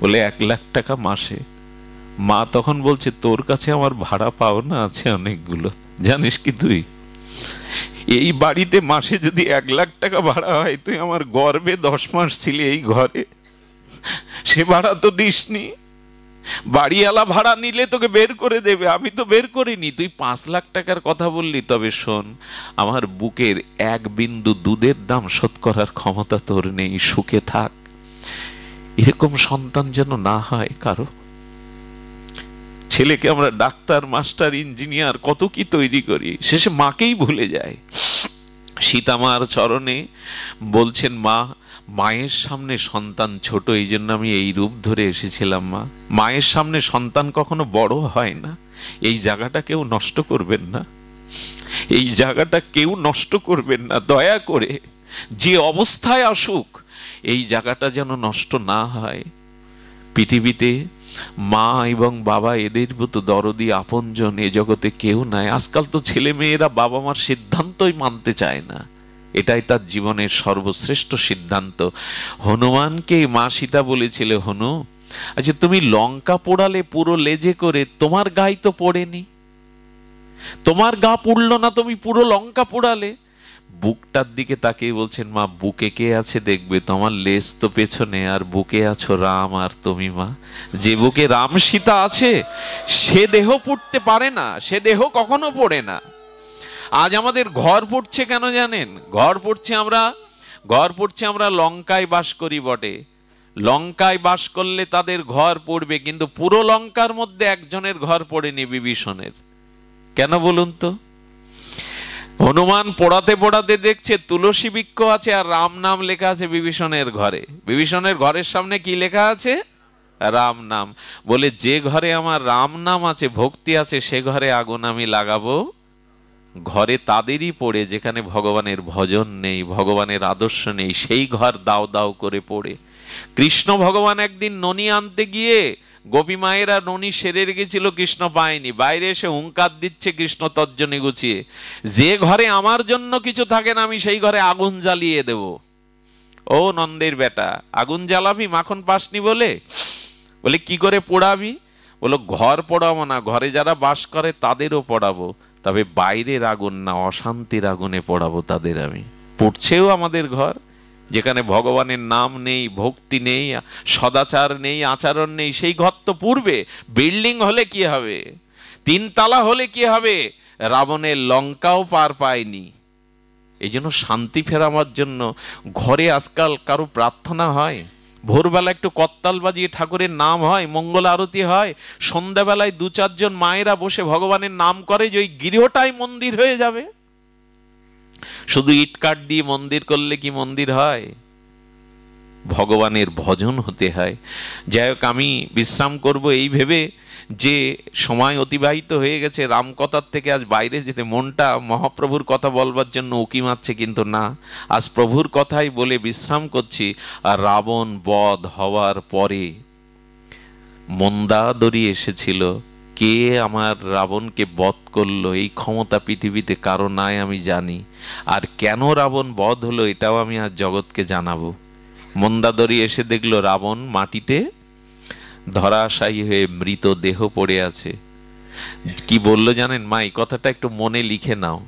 বলে এক লাখ টাকা মাসে মা তখন বলছে তোর কাছে আমার ভাড়া পাওনা আছে অনেকগুলো জানিস কি তুই এই বাড়িতে মাসে যদি এক লাখ টাকা ভাড়া হয় তুই আমার গর্বে দশ মাস ছিলে এই ঘরে সে ভাড়া তো দিসনি বাড়িওয়ালা ভাড়া নিলে তোকে বের করে দেবে আমি তো বের করিনি তুই পাঁচ লাখ টাকার কথা বললি তবে শোন আমার বুকের এক বিন্দু দুধের দাম শোধ করার ক্ষমতা তোর নেই সুখে থাক এরকম সন্তান যেন না হয় কারো ছেলেকে আমরা ডাক্তার মাস্টার ইঞ্জিনিয়ার কত কি তৈরি করি শেষে মাকেই ভুলে যায় সীতামার চরণে বলছেন মা মায়ের সামনে সন্তান ছোট এই জন্য আমি এই রূপ ধরে এসেছিলাম মা মায়ের সামনে সন্তান কখনো বড় হয় না এই জায়গাটা কেউ নষ্ট করবেন না এই জায়গাটা কেউ নষ্ট করবেন না দয়া করে যে অবস্থায় আসুক এই জায়গাটা যেন নষ্ট না হয় পৃথিবীতে মা এবং বাবা এদের মতো দরদি আপনজন এ জগতে কেউ নাই আজকাল তো ছেলে মেয়েরা বাবা মার সিদ্ধান্তই মানতে চায় না এটাই তার জীবনের সর্বশ্রেষ্ঠ সিদ্ধান্ত হনুমানকে মা সীতা বলেছিল হনু আচ্ছা তুমি লঙ্কা পোড়ালে পুরো লেজে করে তোমার গায়ে তো পড়েনি তোমার গা পুড়ল না তুমি পুরো লঙ্কা পোড়ালে বুকটার দিকে তাকিয়ে বলছেন মা বুকে কে আছে দেখবে তোমার লেজ তো পেছনে আর বুকে আছো রাম আর তুমি মা যে বুকে রাম সীতা আছে সে দেহ পড়তে পারে না সে দেহ কখনো পড়ে না আজ আমাদের ঘর পড়ছে কেন জানেন ঘর পড়ছে আমরা ঘর পড়ছে আমরা লঙ্কায় বাস করি বটে লঙ্কায় বাস করলে তাদের ঘর পড়বে কিন্তু পুরো লঙ্কার মধ্যে একজনের ঘর পড়েনি বিভীষণের কেন বলুন তো হনুমান পড়াতে পড়াতে দেখছে তুলসী বৃক্ষ আছে আর রাম নাম লেখা আছে বিভীষণের ঘরে বিভীষণের ঘরের সামনে কি লেখা আছে রাম নাম বলে যে ঘরে আমার রাম নাম আছে ভক্তি আছে সে ঘরে আগুন আমি লাগাবো ঘরে তাদেরই পড়ে যেখানে ভগবানের ভজন নেই ভগবানের আদর্শ নেই সেই ঘর দাও দাও করে পড়ে কৃষ্ণ ভগবান একদিন ননি আনতে গিয়ে গোপী মায়েরা ননী সেরে রেখেছিল কৃষ্ণ পায়নি বাইরে এসে হুঙ্কার দিচ্ছে কৃষ্ণ তর্জনী গুছিয়ে যে ঘরে আমার জন্য কিছু থাকে না আমি সেই ঘরে আগুন জ্বালিয়ে দেব ও নন্দের বেটা আগুন জ্বালাবি মাখন পাসনি বলে বলে কি করে পোড়াবি বলো ঘর পোড়াবো না ঘরে যারা বাস করে তাদেরও পড়াবো তবে বাইরের আগুন না অশান্তির আগুনে পড়াবো তাদের আমি পুড়ছেও আমাদের ঘর যেখানে ভগবানের নাম নেই ভক্তি নেই সদাচার নেই আচরণ নেই সেই ঘর তো পূর্বে বিল্ডিং হলে কি হবে তিনতলা হলে কি হবে রাবণের লঙ্কাও পার পায়নি এই জন্য শান্তি ফেরাবার জন্য ঘরে আজকাল কারো প্রার্থনা হয় ভোরবেলা একটু কত্তাল বাজিয়ে ঠাকুরের নাম হয় মঙ্গল আরতি হয় সন্ধ্যাবেলায় দু চারজন মায়েরা বসে ভগবানের নাম করে যে ওই গৃহটাই মন্দির হয়ে যাবে শুধু ইটকাট দিয়ে মন্দির করলে কি মন্দির হয় ভগবানের ভজন হতে হয় যাই হোক আমি বিশ্রাম করব এই ভেবে যে সময় অতিবাহিত হয়ে গেছে রামকথার থেকে আজ বাইরে যেতে মনটা মহাপ্রভুর কথা বলবার জন্য উকি মারছে কিন্তু না আজ প্রভুর কথাই বলে বিশ্রাম করছি আর রাবণ বধ হওয়ার পরে মন্দাদরি এসেছিল কে আমার রাবণকে বধ করলো এই ক্ষমতা পৃথিবীতে কারো নাই আমি জানি আর কেন রাবণ বধ হলো এটাও আমি আজ জগৎকে জানাবো মন্দাদরি এসে দেখলো রাবণ মাটিতে ধরাশায়ী হয়ে মৃত দেহ পড়ে আছে কি বললো জানেন মা এই কথাটা একটু মনে লিখে নাও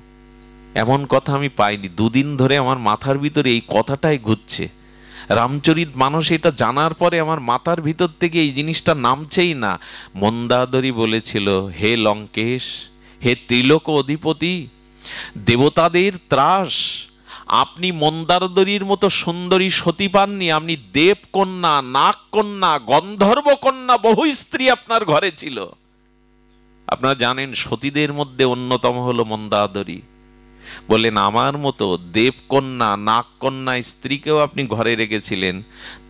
এমন কথা আমি পাইনি দুদিন ধরে আমার মাথার ভিতরে এই কথাটাই ঘুরছে রামচরিত মানুষ এটা জানার পরে আমার মাথার ভিতর থেকে এই জিনিসটা নামছেই না মন্দাদরি বলেছিল হে লঙ্কেশ হে ত্রিলোক অধিপতি দেবতাদের ত্রাস আপনি মন্দারদরির মতো সুন্দরী সতী পাননি আপনি দেবকন্যা গন্ধর্ব গন্ধর্বকন্যা বহু স্ত্রী আপনার ঘরে ছিল আপনারা জানেন সতীদের মধ্যে অন্যতম হলো মন্দাদরী বললেন আমার মতো দেবকন্যা নাগকন্যা স্ত্রীকেও আপনি ঘরে রেখেছিলেন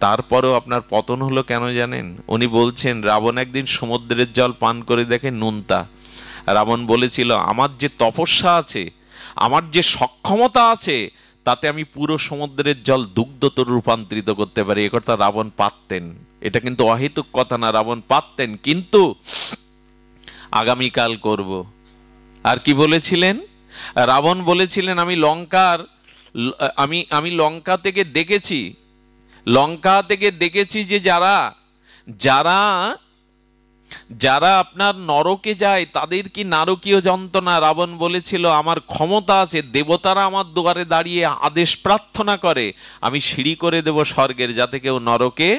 তারপরেও আপনার পতন হলো কেন জানেন উনি বলছেন রাবণ একদিন সমুদ্রের জল পান করে দেখে নুনতা রাবণ বলেছিল আমার যে তপস্যা আছে আমার যে সক্ষমতা আছে তাতে আমি পুরো সমুদ্রের জল দুগ্ধত রূপান্তরিত করতে পারি এ কথা রাবণ পারতেন এটা কিন্তু অহেতুক কথা না রাবণ পারতেন কিন্তু আগামীকাল করব আর কি বলেছিলেন রাবণ বলেছিলেন আমি লঙ্কার আমি আমি লঙ্কা থেকে দেখেছি লঙ্কা থেকে দেখেছি যে যারা যারা যারা আপনার নরকে যায় তাদের কি নারকীয় যন্ত্রণা রাবণ বলেছিল আমার ক্ষমতা আছে দেবতারা আমার দুয়ারে দাঁড়িয়ে আদেশ প্রার্থনা করে আমি সিঁড়ি করে দেব স্বর্গের যাতে কেউ নরকে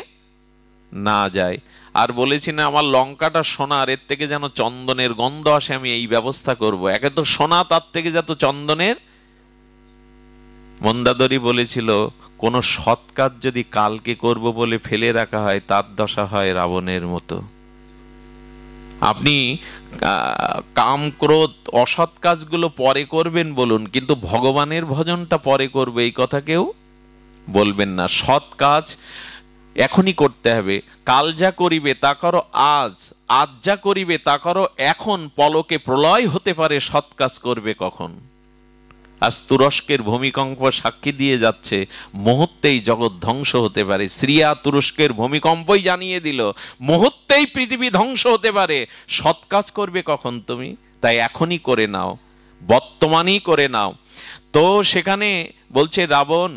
না যায় আর বলেছি না আমার লঙ্কাটা সোনার এর থেকে যেন চন্দনের গন্ধ আসে আমি এই ব্যবস্থা করব একে তো সোনা তার থেকে যেত চন্দনের মন্দাদরি বলেছিল কোনো সৎ কাজ যদি কালকে করব বলে ফেলে রাখা হয় তার দশা হয় রাবণের মতো আপনি কাম ক্রোধ অসৎ কাজগুলো পরে করবেন বলুন কিন্তু ভগবানের ভজনটা পরে করবে এই কথা কেউ বলবেন না সৎ কাজ এখনই করতে হবে কাল যা করিবে তা করো আজ আজ যা করিবে তা করো এখন পলকে প্রলয় হতে পারে সৎ কাজ করবে কখন আজ তুরস্কের ভূমিকম্প সাক্ষী দিয়ে যাচ্ছে মুহূর্তেই জগৎ ধ্বংস হতে পারে সিরিয়া তুরস্কের ভূমিকম্পই জানিয়ে দিল মুহূর্তেই পৃথিবী ধ্বংস হতে পারে সৎ কাজ করবে কখন তুমি তাই এখনই করে নাও বর্তমানই করে নাও তো সেখানে বলছে রাবণ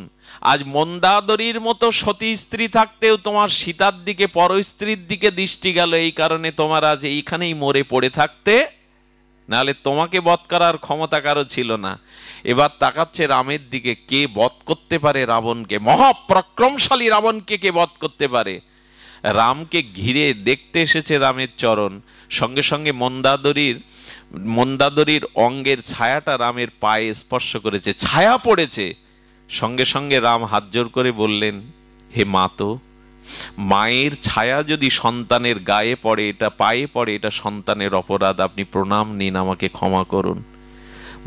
আজ মন্দাদরির মতো সতী স্ত্রী থাকতেও তোমার সীতার দিকে পর স্ত্রীর দিকে দৃষ্টি গেল এই কারণে তোমার আজ এইখানেই মরে পড়ে থাকতে নাহলে তোমাকে বধ করার ক্ষমতা কারো ছিল না এবার তাকাচ্ছে রামের দিকে কে বধ করতে পারে রাবণকে মহাপ্রক্রমশালী রাবণকে কে বধ করতে পারে রামকে ঘিরে দেখতে এসেছে রামের চরণ সঙ্গে সঙ্গে মন্দাদরির মন্দাদরির অঙ্গের ছায়াটা রামের পায়ে স্পর্শ করেছে ছায়া পড়েছে সঙ্গে সঙ্গে রাম হাত জোর করে বললেন হে মা তো মায়ের ছায়া যদি সন্তানের গায়ে পড়ে এটা পায়ে পড়ে এটা সন্তানের অপরাধ আপনি প্রণাম নিন আমাকে ক্ষমা করুন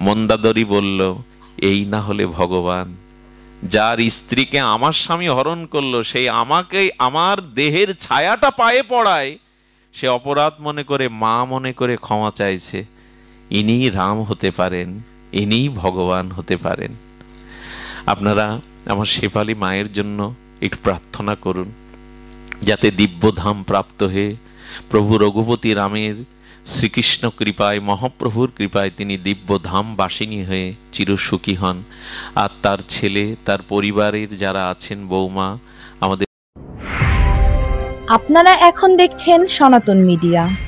মন্দাদরি বলল এই না হলে ভগবান যার স্ত্রীকে আমার স্বামী হরণ করলো সেই আমাকে আমার দেহের ছায়াটা পায়ে পড়ায় সে অপরাধ মনে করে মা মনে করে ক্ষমা চাইছে ইনিই রাম হতে পারেন ইনিই ভগবান হতে পারেন আপনারা আমার শেফালি মায়ের জন্য একটু প্রার্থনা করুন যাতে দিব্যধাম প্রাপ্ত হয়ে প্রভু রঘুপতি রামের শ্রীকৃষ্ণ কৃপায় মহাপ্রভুর কৃপায় তিনি দিব্যধাম বাসিনী হয়ে চিরসুখী হন আর তার ছেলে তার পরিবারের যারা আছেন বৌমা আমাদের আপনারা এখন দেখছেন সনাতন মিডিয়া